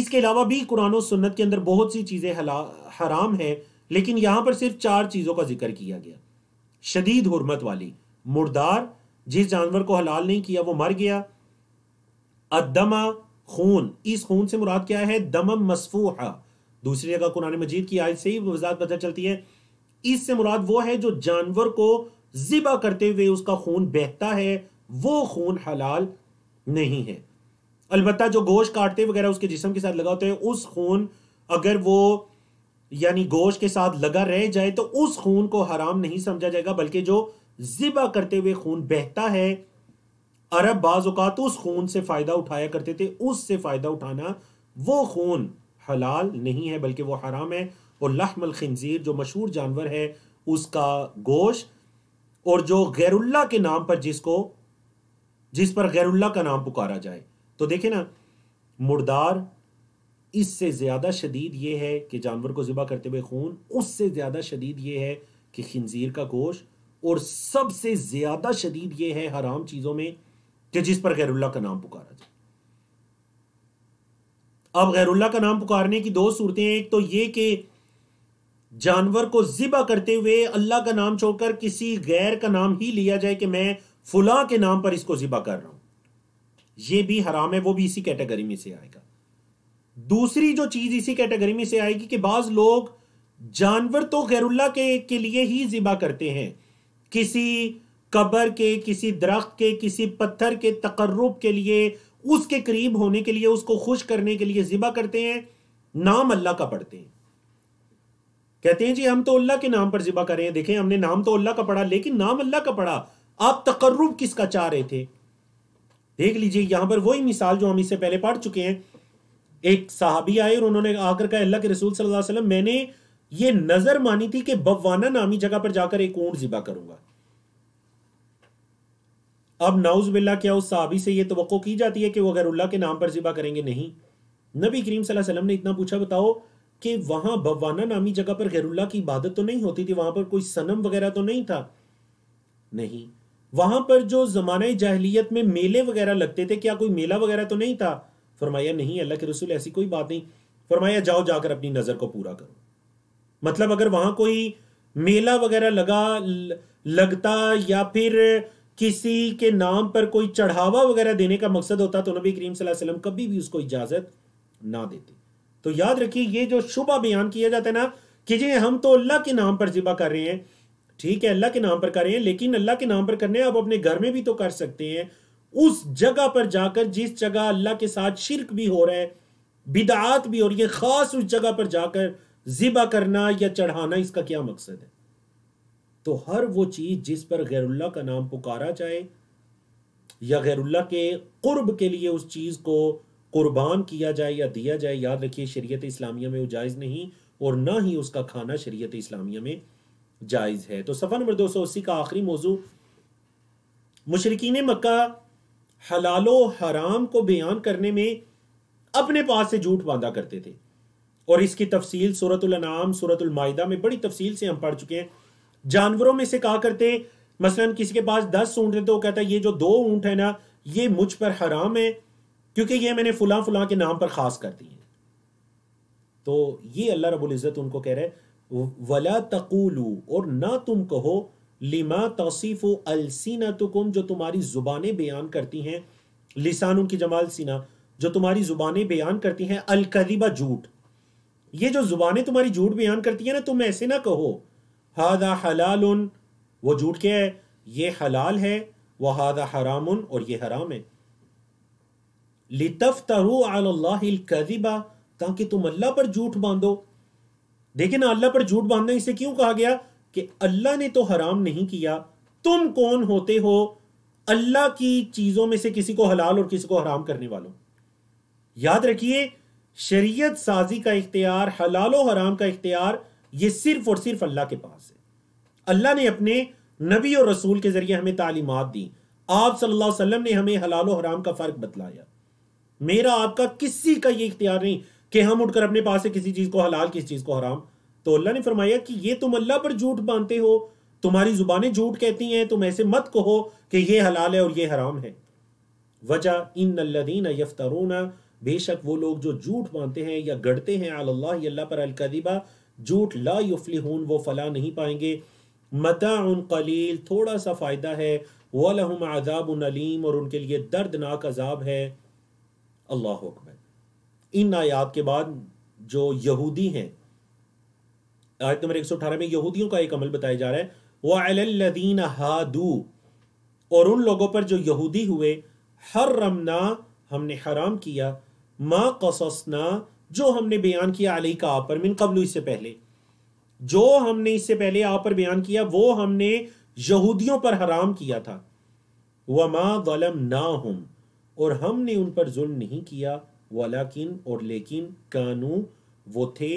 इसके अलावा भी कुरान सुन्नत के अंदर बहुत सी चीज़ें हराम है लेकिन यहां पर सिर्फ चार चीज़ों का जिक्र किया गया शदीद हरमत वाली मुर्दार जिस जानवर को हलाल नहीं किया वो मर गया अदमा खून इस खून से मुराद क्या है दमम मसफूहा दूसरी जगह कुरान मजीद की आयत से ही वजात पता चलती है इससे मुराद वो है जो जानवर को जिबा करते हुए उसका खून बहता है वो खून हलाल नहीं है अलबत् जो गोश काटते वगैरह उसके जिसम के साथ लगा होते हैं उस खून अगर वो यानी गोश के साथ लगा रह जाए तो उस खून को हराम नहीं समझा जाएगा बल्कि जो जिबा करते हुए खून बहता है अरब बाज़ात उस खून से फ़ायदा उठाया करते थे उससे फ़ायदा उठाना वो खून हलाल नहीं है बल्कि वो हराम है और लहमल खंजीर जो मशहूर जानवर है उसका गोश और जो गैरुल्ला के नाम पर जिसको जिस पर गैरुल्ला का नाम पुकारा जाए तो देखे ना मुर्दार इससे ज़्यादा शदीद यह है कि जानवर को ज़िबा करते हुए खून उससे ज़्यादा शदीद यह है कि खंजीर का गोश और सबसे ज़्यादा शदीद ये है हराम चीज़ों में कि जिस पर गैरुल्ला का नाम पुकारा जाए अब गैरुल्ला का नाम पुकारने की दो सूरतें हैं एक तो ये कि जानवर को जिबा करते हुए अल्लाह का नाम छोड़कर किसी गैर का नाम ही लिया जाए कि मैं फुला के नाम पर इसको जिबा कर रहा हूं यह भी हराम है वो भी इसी कैटेगरी में से आएगा दूसरी जो चीज इसी कैटेगरी में से आएगी कि बाज लोग जानवर तो गैरुल्ला के, के लिए ही जिबा करते हैं किसी कब्र के किसी दरख्त के किसी पत्थर के तकर्रब के लिए उसके करीब होने के लिए उसको खुश करने के लिए जिबा करते हैं नाम अल्लाह का पढ़ते हैं कहते हैं जी हम तो अल्लाह के नाम पर जिबा करें देखें हमने नाम तो अल्लाह का पढ़ा लेकिन नाम अल्लाह का पढ़ा आप तकर्रब किसका चाह रहे थे देख लीजिए यहां पर वही मिसाल जो हम इससे पहले पढ़ चुके हैं एक साहबी आए और उन्होंने आकर कहा अल्लाह के रसूल सल्लल्लाहु अलैहि वसल्लम मैंने ये नजर मानी थी कि बवाना नामी जगह पर जाकर एक ऊंट जिबा करूंगा अब नाउज बिल्ला क्या उस साहबी से ये तो की जाती है कि वो अगर अल्लाह के नाम पर ज़िबा करेंगे नहीं नबी करीम सलम ने इतना पूछा बताओ कि वहां बवाना नामी जगह पर गैरुल्ला की इबादत तो नहीं होती थी वहां पर कोई सनम वगैरह तो नहीं था नहीं वहां पर जो ज़माना जाहलीत में मेले वगैरह लगते थे क्या कोई मेला वगैरह तो नहीं था फरमाया नहीं अल्लाह के रसूल ऐसी कोई बात नहीं फरमाया जाओ जाकर अपनी नज़र को पूरा करो मतलब अगर वहां कोई मेला वगैरह लगा लगता या फिर किसी के नाम पर कोई चढ़ावा वगैरह देने का मकसद होता तो नबी करीम वसल्लम कभी भी उसको इजाजत ना देते तो याद रखिए ये जो शुबा बयान किया जाता है ना कि जी हम तो अल्लाह के नाम पर जिबा कर रहे हैं ठीक है अल्लाह के नाम पर कर रहे हैं लेकिन अल्लाह के नाम पर करने आप अपने घर में भी तो कर सकते हैं उस जगह पर जाकर जिस जगह अल्लाह के साथ शिरक भी हो रहा है बिदात भी हो रही है खास उस जगह पर जाकर जिबा करना या चढ़ाना इसका क्या मकसद है तो हर वो चीज जिस पर गैरुल्ला का नाम पुकारा जाए या गैरुल्ला के कुर्ब के लिए उस चीज को कुर्बान किया जाए या दिया जाए याद रखिए शरीयत इस्लामिया में वो जायज़ नहीं और ना ही उसका खाना शरीयत इस्लामिया में जायज़ है तो सफ़ा नंबर दो सौ अस्सी का आखिरी मौजू मशरकिन मक्का हलालो हराम को बयान करने में अपने पास से झूठ बांधा करते थे और इसकी तफसील सूरतुल अनाम सूरतुल में बड़ी तफसील से हम पढ़ चुके हैं जानवरों में से कहा करते हैं मसलन किसी के पास दस ऊंट है तो वो कहता है ये जो दो ऊँट है ना ये मुझ पर हराम है क्योंकि ये मैंने फुला फुला के नाम पर खास कर दी है तो ये अल्लाह रबुल इज़्ज़त उनको कह रहे वला तकूलू और ना तुम कहो लिमा तोसीफ़ अलसीना तुकुम जो तुम्हारी ज़ुबानें बयान करती हैं लिसानों की जमाल सीना जो तुम्हारी ज़ुबानें बयान करती हैं अलकदीबा झूठ ये जो ज़ुबानें तुम्हारी झूठ बयान करती हैं ना तुम ऐसे ना कहो हादा हलाल उन वो झूठ क्या है ये हलाल है वह हादा हराम और ये हराम है लितफ तरू अल्लाबा ताकि तुम अल्लाह पर झूठ बांधो देखे ना अल्लाह पर झूठ बांधना इसे क्यों कहा गया कि अल्लाह ने तो हराम नहीं किया तुम कौन होते हो अल्लाह की चीजों में से किसी को हलाल और किसी को हराम करने वालों याद रखिए शरीयत साजी का इख्तियार हलाल और हराम का इख्तियार ये सिर्फ और सिर्फ अल्लाह के पास है अल्लाह ने अपने नबी और रसूल के जरिए हमें तालीमत दी आप सल्लल्लाहु अलैहि वसल्लम ने हमें हलाल और हराम का फर्क बतलाया मेरा आपका किसी का ये इख्तियार नहीं कि हम उठकर अपने पास से किसी चीज को हलाल किसी चीज को हराम तो अल्लाह ने फरमाया कि ये तुम अल्लाह पर झूठ बांधते हो तुम्हारी जुबानें झूठ कहती हैं तुम ऐसे मत कहो कि ये हलाल है और ये हराम है वजह इन अल्लादीन यफ्तरूना बेशक वो लोग जो झूठ बांधते हैं या गढ़ते हैं अल्लाह पर अलकदीबा झूठ ला युफलिहून वो फला नहीं पाएंगे मता उन कलील थोड़ा सा फ़ायदा है वलहम आजाब अलीम और उनके लिए दर्दनाक अजाब है अल्लाह अकबर इन आयात के बाद जो यहूदी हैं आयत नंबर 118 में यहूदियों का एक अमल बताया जा रहा है अलदीन हादू और उन लोगों पर जो यहूदी हुए हर रमना हमने हराम किया मा कसना जो हमने बयान किया अली का आप पर मिन कबलू इससे पहले जो हमने इससे पहले आप पर बयान किया वो हमने यहूदियों पर हराम किया था वमा गलम ना हम और हमने उन पर जुल्म नहीं किया वालाकिन और लेकिन कानू वो थे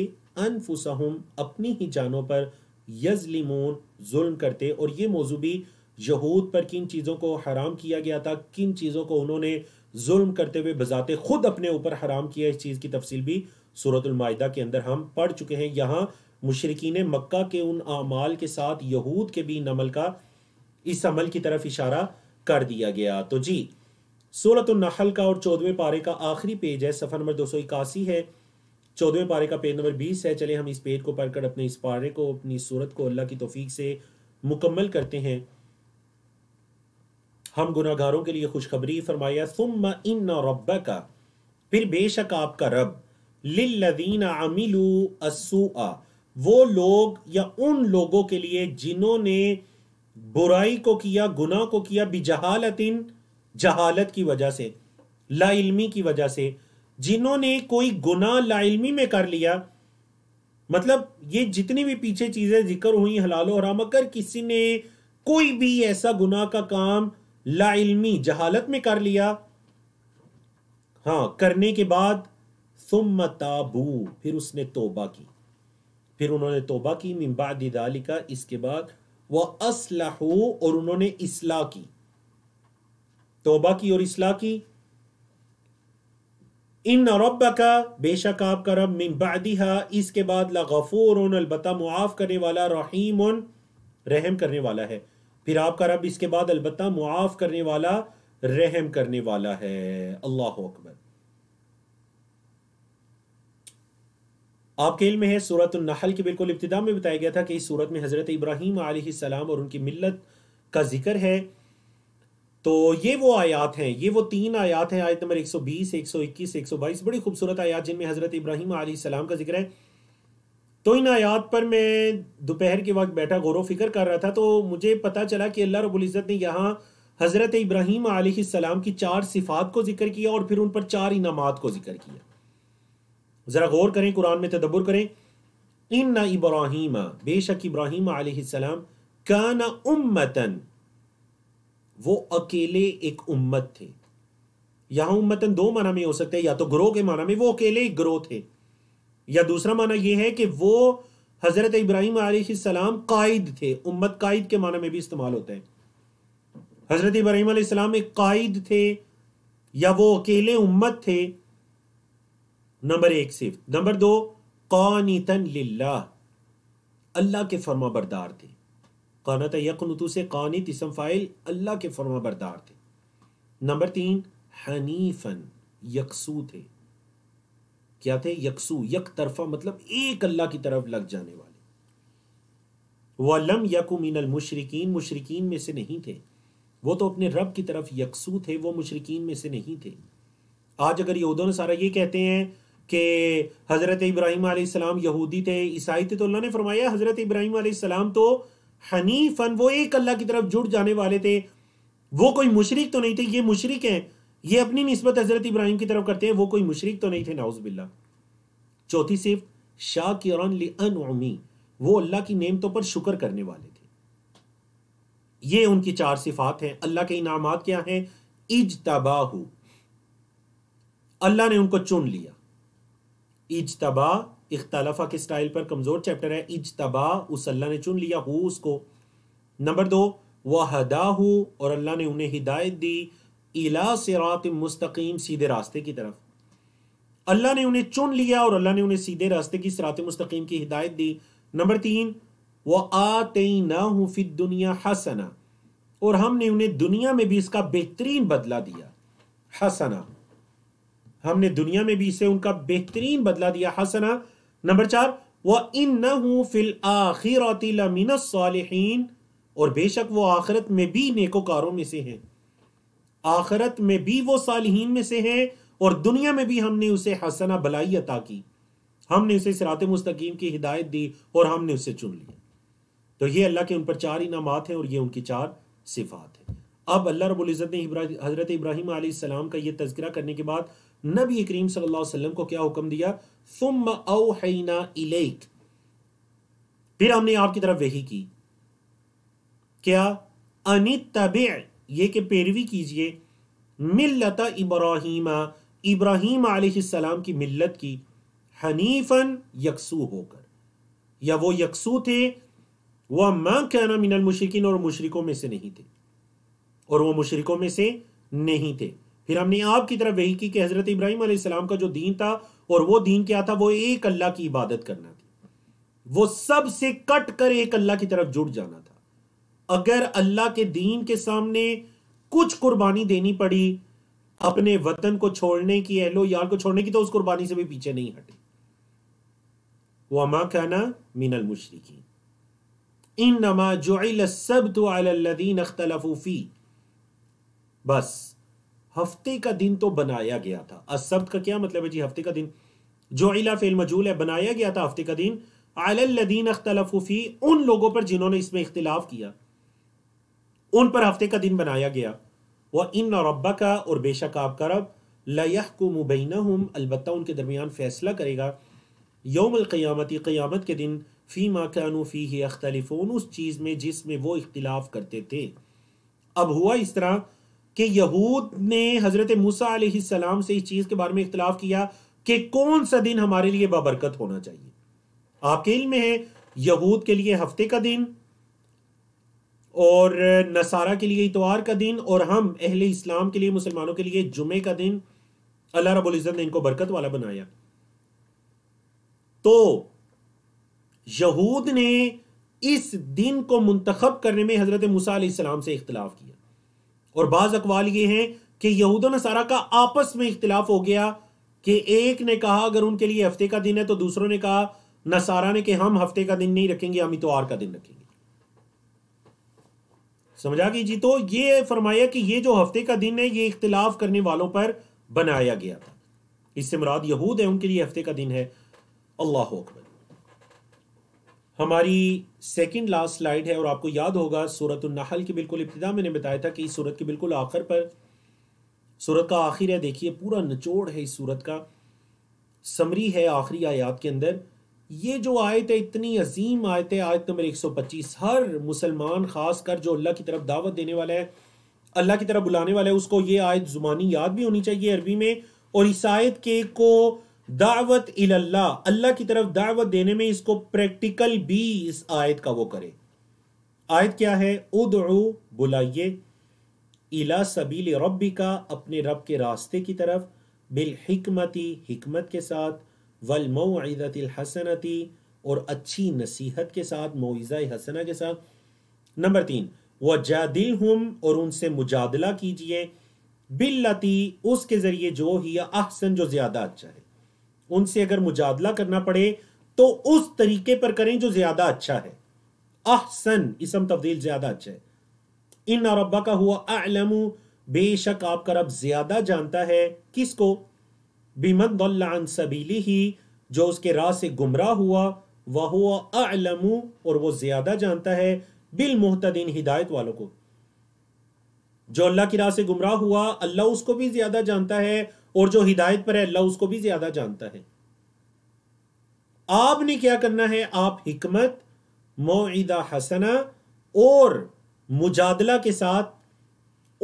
अनफुसहम अपनी ही जानों पर यजलिमोन जुल्म करते और ये मौजूबी यहूद पर किन चीज़ों को हराम किया गया था किन चीज़ों को उन्होंने जुल्म करते हुए बजाते खुद अपने ऊपर हराम किया इस चीज़ की तफसील भी सूरतमाहा के अंदर हम पढ़ चुके हैं यहाँ मुशरकिन मक्का के उन अमाल के साथ यहूद के भी नमल अमल का इस अमल की तरफ इशारा कर दिया गया तो जी नहल का और चौदहवें पारे का आखिरी पेज है सफ़र नंबर दो सौ इक्यासी है चौदहवें पारे का पेज नंबर बीस है चले हम इस पेज को पढ़कर अपने इस पारे को अपनी सूरत को अल्लाह की तोफीक से मुकम्मल करते हैं हम गुनागारों के लिए खुशखबरी फरमाया सुम इन रब का फिर बेशक आपका रब लिल्लदीन वो लोग या उन लोगों के लिए जिन्होंने बुराई को किया गुना को किया बिजहालतिन जहालत की वजह से लाइलमी की वजह से जिन्होंने कोई गुना लाइलमी में कर लिया मतलब ये जितनी भी पीछे चीज़ें जिक्र हुई हलालो हराम अगर किसी ने कोई भी ऐसा गुना का काम लाइलमी जहालत में कर लिया हाँ करने के बाद ताबू फिर उसने तोबा की फिर उन्होंने तोबा की मिम्बादी का इसके बाद वह असलहू और उन्होंने इसलाह की तोबा की और इसलाह की इन रब का बेशक आपका रब मिम्बादिहा इसके बाद ला गफूर अलबत् मुआफ़ करने वाला रहीम रहम करने वाला है फिर आपका रब इसके बाद अलबत् मुआफ़ करने वाला रहम करने वाला है अल्लाह अकबर आपके इल्म है सूरत नहल के बिल्कुल इब्तदा में बताया गया था कि इस सूरत में हज़रत इब्राहिम आलाम और उनकी मिलत का जिक्र है तो ये वो आयात हैं ये वो तीन आयात हैं आयत नंबर 120, 121, 122 बड़ी खूबसूरत आयात जिनमें हज़रत इब्राहिम आलाम का जिक्र है तो इन आयात पर मैं दोपहर के वक्त बैठा गौर फिक्र कर रहा था तो मुझे पता चला कि अल्लाह रबुल्ज़त ने यहाँ हज़रत इब्राहिम आसमाम की चार सिफात को जिक्र किया और फिर उन पर चार इनामात को जिक्र किया ज़रा गौर करें कुरान में तदब्बर करें इन न इब्राहिम बेशक इब्राहिम आसमाम का न उम्मतन वो अकेले एक उम्मत थे यहां उम्मतन दो माना में हो सकते हैं या तो ग्रोह के माना में वो अकेले एक ग्रोह थे या दूसरा माना यह है कि वो हजरत इब्राहिम आलम कायद थे उम्मत कायद के माना में भी इस्तेमाल होता है हजरत इब्राहिम आसमाम एक कायद थे या वो अकेले उम्मत थे नंबर एक सिर्फ नंबर दो कौनीतन लिल्ला अल्लाह के फर्मा बरदार थे कौनत यकनतु से कौनी इसम फाइल अल्लाह के फर्मा बरदार थे नंबर तीन हनीफन यकसू थे क्या थे यकसू यक तरफा मतलब एक अल्लाह की तरफ लग जाने वाले वलम यकु मिनल मुशरकिन मुशरकिन में से नहीं थे वो तो अपने रब की तरफ यकसू थे वो मुशरकिन में से नहीं थे आज अगर यहूदों ने सारा ये कहते हैं कि हज़रत इब्राहिम आसमाम यहूदी थे ईसाई थे तो अल्लाह ने फरमाया हज़रत इब्राहिम आसमाम तो हनीफन वो एक अल्लाह की तरफ जुड़ जाने वाले थे वो कोई मुशरक तो नहीं थे ये मुशरक हैं ये अपनी नस्बत हजरत इब्राहिम की तरफ करते हैं वो कोई मुशरक तो नहीं थे नाउज बिल्ला चौथी सिर्फ शाह की वो अल्लाह की नेमतों पर शुक्र करने वाले थे ये उनकी चार सिफात हैं अल्लाह के इनामात क्या हैं इज तबाह अल्लाह ने उनको चुन लिया इज तबाह इख्तलाफा के स्टाइल पर कमजोर चैप्टर है इज तबाह उस अल्लाह ने चुन लिया हु उसको नंबर दो वह हदा और अल्लाह ने उन्हें हिदायत दी इला सिरात मुस्तकीम सीधे रास्ते की तरफ अल्लाह ने उन्हें चुन लिया और अल्लाह ने उन्हें सीधे रास्ते की सिरात मुस्तकीम की हिदायत दी नंबर तीन व आते ना हूँ फिर दुनिया हसना और हमने उन्हें दुनिया में भी इसका बेहतरीन बदला दिया हसना हमने दुनिया में भी इसे उनका बेहतरीन बदला दिया हसना नंबर चार वह इन न हूँ फिल आखिर और बेशक वो आखिरत में भी नेकोकारों में से हैं आखरत में भी वो सालहीन में से है और दुनिया में भी हमने उसे हसना भलाई अता की हमने उसे सिरात मुस्तकीम की हिदायत दी और हमने उसे चुन लिया तो ये अल्लाह के उन पर चार इनामत हैं और ये उनकी चार सिफात हैं अब अल्लाह रबुल्ज़त ने हज़रत इब्राहिम आसमाम का यह तस्करा करने के बाद नबी करीम सल्लल्लाहु अलैहि वसल्लम को क्या हुक्म दिया सुम औना इलेक फिर हमने आपकी तरफ वही की क्या अनित ये कि पैरवी कीजिए मिलत इब्राहिम इब्राहिम आसमाम की मिलत की हनीफन यकसू होकर या वो यकसू थे वह मां कहना मिनल मुशरकिन और मुशरकों में से नहीं थे और वह मुशरकों में से नहीं थे फिर हमने आपकी तरफ वही की कि हज़रत इब्राहिम आसमाम का जो दीन था और वो दीन क्या था वो एक अल्लाह की इबादत करना थी वो सबसे कट कर एक अल्लाह की तरफ जुड़ जाना था अगर अल्लाह के दीन के सामने कुछ कुर्बानी देनी पड़ी अपने वतन को छोड़ने की एहलो यार को छोड़ने की तो उस कुर्बानी से भी पीछे नहीं हटे वो अमा कहना मीनल मुशरकी इन नमा सब तो अख्तलफूफी बस हफ्ते का दिन तो बनाया गया था असब का क्या मतलब है जी हफ्ते का दिन जो इला फेल मजूल है बनाया गया था हफ्ते का दिन अल्लादीन अख्तलफूफी उन लोगों पर जिन्होंने इसमें इख्तिलाफ किया उन पर हफ्ते का दिन बनाया गया वह इन रब्बा का और बेशक आपका रब लह को मुबैन हम अलबत् उनके दरमियान फ़ैसला करेगा योम क़ियामती क़ियामत के दिन फ़ी माँ कानू फ़ी ही अख्तलिफ़ोन उस चीज़ में जिसमें वो इख्तलाफ करते थे अब हुआ इस तरह कि यहूद ने हज़रत मूसा सलाम से इस चीज़ के बारे में इख्तलाफ किया कि कौन सा दिन हमारे लिए बाबरकत होना चाहिए आपके इल्म है यहूद के लिए हफ्ते का दिन और नसारा के लिए इतवार का दिन और हम अहले इस्लाम के लिए मुसलमानों के लिए जुमे का दिन अल्लाह इज्जत ने इनको बरकत वाला बनाया तो यहूद ने इस दिन को मुंतखब करने में हज़रत मूसा से इख्तलाफ किया और बाज़ अकवाल ये हैं कि यहूद नसारा का आपस में इख्तलाफ हो गया कि एक ने कहा अगर उनके लिए हफ्ते का दिन है तो दूसरों ने कहा नसारा ने कि हम हफ्ते का दिन नहीं रखेंगे हम इतवार का दिन रखेंगे समझा गई जी तो ये फरमाया कि ये जो हफ्ते का दिन है ये इख्तलाफ करने वालों पर बनाया गया था इससे मुराद यहूद है उनके लिए हफ्ते का दिन है अल्लाह अकबर हमारी सेकंड लास्ट स्लाइड है और आपको याद होगा सूरत नहल की बिल्कुल इब्तदा मैंने बताया था कि इस सूरत के बिल्कुल आखिर पर सूरत का आखिर है देखिए पूरा निचोड़ है इस सूरत का समरी है आखिरी आयात के अंदर ये जो आयत है इतनी अजीम आयत है आयत नंबर 125 हर मुसलमान खास कर जो अल्लाह की तरफ दावत देने वाला है अल्लाह की तरफ बुलाने वाला है उसको ये आयत जुबानी याद भी होनी चाहिए अरबी में और इस आयत के को दावत अल्लाह अल्लाह की तरफ दावत देने में इसको प्रैक्टिकल भी इस आयत का वो करे आयत क्या है उदो बुलाइए इला सबील रबी का अपने रब के रास्ते की तरफ बिलहिकमती हमत के साथ वलमोज़त हसनती और अच्छी नसीहत के साथ मोजा हसना के साथ नंबर तीन व जादिल हम और उनसे मुजादला कीजिए बिल्लती उसके ज़रिए जो ही अहसन जो ज़्यादा अच्छा है उनसे अगर मुजादला करना पड़े तो उस तरीके पर करें जो ज़्यादा अच्छा है अहसन इसम तब्दील ज़्यादा अच्छा है इन रब्बा का हुआ अलमू बेशक आपका रब ज़्यादा जानता है किसको बिमन दल्लान सबीली ही जो उसके राह से गुमराह हुआ वह हुआ अलमू और वो ज़्यादा जानता है बिल मुहतदीन हिदायत वालों को जो अल्लाह की राह से गुमराह हुआ अल्लाह उसको भी ज़्यादा जानता है और जो हिदायत पर है अल्लाह उसको भी ज़्यादा जानता है आपने क्या करना है आप हिकमत मोदा हसना और मुजादला के साथ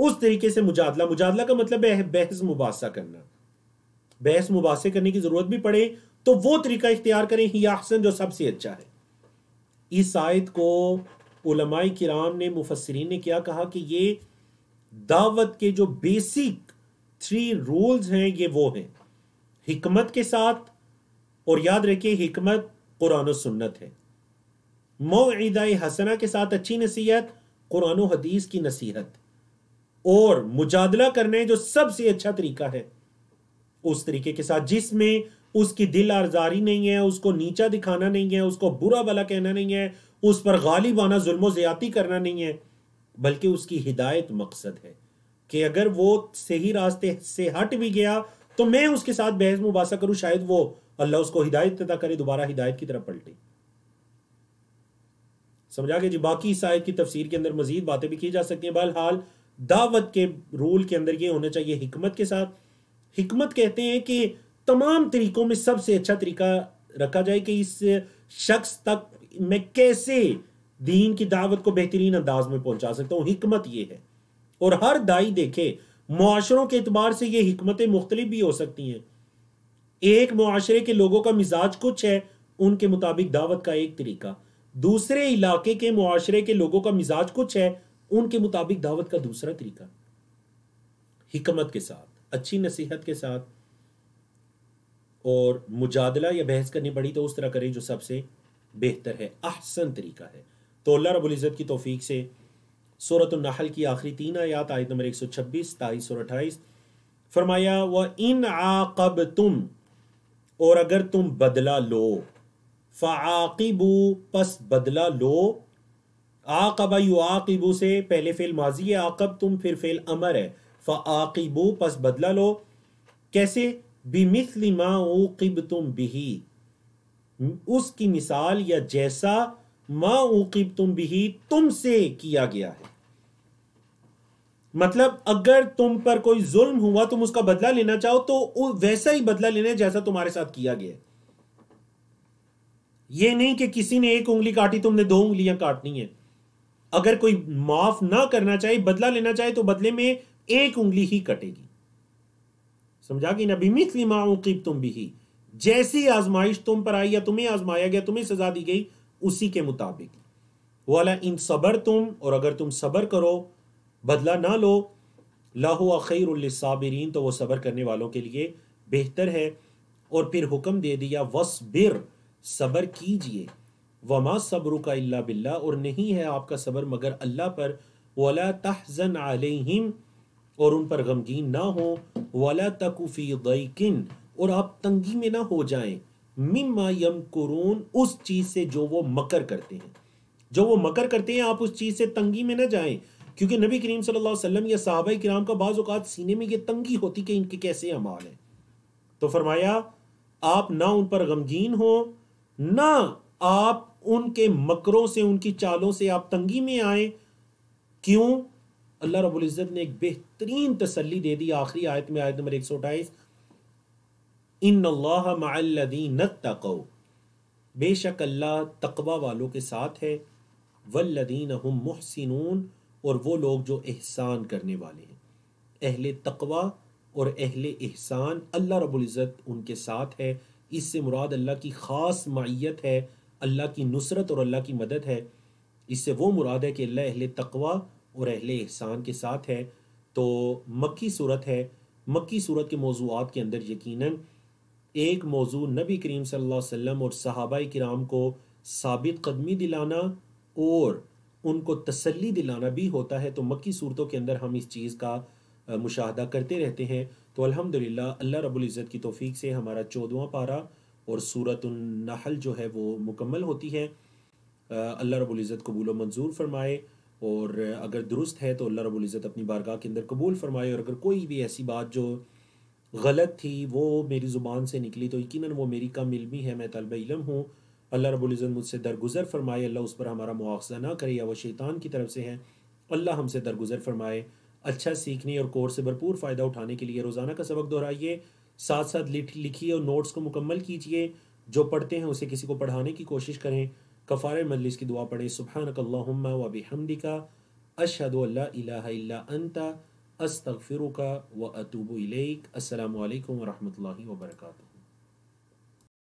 उस तरीके से मुजादला मुजादला का मतलब है बहस मुबासा करना बहस मुबासे करने की जरूरत भी पड़े तो वो तरीका इख्तियार करें ही आसन जो सबसे अच्छा है इस आयत को उलमाई किराम ने मुफसरीन ने क्या कहा कि ये दावत के जो बेसिक थ्री रूल्स हैं ये वो हैं हिकमत के साथ और याद रखिए हिकमत कुरान सुन्नत है मोदा हसना के साथ अच्छी नसीहत कुरान हदीस की नसीहत और मुजादला करने जो सबसे अच्छा तरीका है उस तरीके के साथ जिसमें उसकी दिल आरजारी नहीं है उसको नीचा दिखाना नहीं है उसको बुरा भला कहना नहीं है उस पर गालिबाना जुल्म ज्यादा करना नहीं है बल्कि उसकी हिदायत मकसद है कि अगर वो सही रास्ते से हट भी गया तो मैं उसके साथ बहस मुबासा करूं शायद वो अल्लाह उसको हिदायत अदा करे दोबारा हिदायत की तरफ पलटे समझा गया जी बाकी इस की तफसीर के अंदर मजीद बातें भी की जा सकती हैं बहरहाल दावत के रूल के अंदर ये होना चाहिए हिकमत के साथ हिकमत कहते हैं कि तमाम तरीकों में सबसे अच्छा तरीका रखा जाए कि इस शख्स तक मैं कैसे दीन की दावत को बेहतरीन अंदाज में पहुंचा सकता हूं हिकमत ये है और हर दाई देखे मुआशरों के अतबार से ये हमतें मुख्तलिफ भी हो सकती हैं एक माशरे के लोगों का मिजाज कुछ है उनके मुताबिक दावत का एक तरीका दूसरे इलाके के मुआरे के लोगों का मिजाज कुछ है उनके मुताबिक दावत का दूसरा तरीका हिकमत के साथ अच्छी नसीहत के साथ और मुजादला या बहस करनी पड़ी तो उस तरह करें जो सबसे बेहतर है अहसन तरीका है तो अल्लाह रबुल्ज़त की तोफ़ी से सूरत नहल की आखिरी तीन आयात आयत नंबर एक सौ छब्बीस ताईस और अट्ठाईस फरमाया व इन आकब तुम और अगर तुम बदला लो फ़ाकिबू पस बदला लो आकबा यू आकिबू से पहले फेल माजी है आकब तुम फिर फेल अमर है फ़ाकिबू पस बदला लो कैसे बिमिथली माँ किब तुम बिही उसकी मिसाल या जैसा माँ किब तुम बिही तुमसे किया गया है मतलब अगर तुम पर कोई जुल्म हुआ तुम उसका बदला लेना चाहो तो वैसा ही बदला लेना जैसा तुम्हारे साथ किया गया ये नहीं कि किसी ने एक उंगली काटी तुमने दो उंगलियां काटनी है अगर कोई माफ ना करना चाहे बदला लेना चाहे तो बदले में एक उंगली ही कटेगी समझा कि नबी मिसली माउकीब तुम भी ही जैसी आजमाइश तुम पर आई या तुम्हें आजमाया गया तुम्हें सजा दी गई उसी के मुताबिक वाला इन सबर तुम और अगर तुम सबर करो बदला ना लो लाहु अखीर साबरीन तो वो सबर करने वालों के लिए बेहतर है और फिर हुक्म दे दिया वसबिर सबर कीजिए वमा सबरु का अल्ला बिल्ला और नहीं है आपका सबर मगर अल्लाह पर वला तहजन आलिम और उन पर गमगीन ना हो वाला तकुफ़ी गईकिन और आप तंगी में ना हो जाएं मिम्मा यम कुरून उस चीज़ से जो वो मकर करते हैं जो वो मकर करते हैं आप उस चीज़ से तंगी में ना जाएं क्योंकि नबी करीम सल्लल्लाहु अलैहि वसल्लम या साहबा कराम का बाज़ अवत सीने में ये तंगी होती कि इनके कैसे अमाल हैं तो फरमाया आप ना उन पर गमगीन हो ना आप उनके मकरों से उनकी चालों से आप तंगी में आए क्यों अल्लाह रबुल्ज़त ने एक बेहतरीन तसली दे दी आखिरी आयत में आयत नंबर एक सौ अठाईस इन न तको बेशक अल्लाह तकबा वालों के साथ है वल्लदीन हम मुहसिनून और वो लोग जो एहसान करने वाले हैं अहले तकवा और अहले एहसान अल्लाह रबुल्ज़त उनके साथ है इससे मुराद अल्लाह की ख़ास माइत है अल्लाह की नुसरत और अल्लाह की मदद है इससे वो मुराद है कि अल्लाह अहले तकवा और अहले एहसान के साथ है तो मक्की सूरत है मक्की सूरत के मौजूद के अंदर यकीनन एक मौजू नबी करीम सल्लम और सहाबा कराम को साबित कदमी दिलाना और उनको तसल्ली दिलाना भी होता है तो मक्की सूरतों के अंदर हम इस चीज़ का मुशाह करते रहते हैं तो अल्हम्दुलिल्लाह अल्लाह रबुल्ज़त की तोफ़ी से हमारा चौदवा पारा और सूरत नहल जो है वो मुकम्मल होती है अल्लाह रबुल्ज़त इज़्ज़त कबूल मंजूर फरमाए और अगर दुरुस्त है तो अल्लाह रबुल्ज़त अपनी बारगाह के अंदर कबूल फरमाए और अगर कोई भी ऐसी बात जो गलत थी वो मेरी ज़ुबान से निकली तो यकीन वो मेरी कम इलमी है मैं तलब इलम हूँ अल्लाह रबुल्ज़त मुझसे दरगुजर फरमाए अल्लाह उस पर हमारा मुआवजा ना करे या वह शैतान की तरफ से है अल्लाह हमसे दरगुजर फरमाए अच्छा सीखने और कोर्स से भरपूर फ़ायदा उठाने के लिए रोज़ाना का सबक दोहराइए साथ साथ लिखिए और नोट्स को मुकम्मल कीजिए जो पढ़ते हैं उसे किसी को पढ़ाने की कोशिश करें कफ़ार मजलिस की दुआ पढ़े सुबहानकल्लाम वबिहमदी का अशहद अल्ला अंता अस्तफ़िर का व अतूब इलेक असल वरहमल वर्का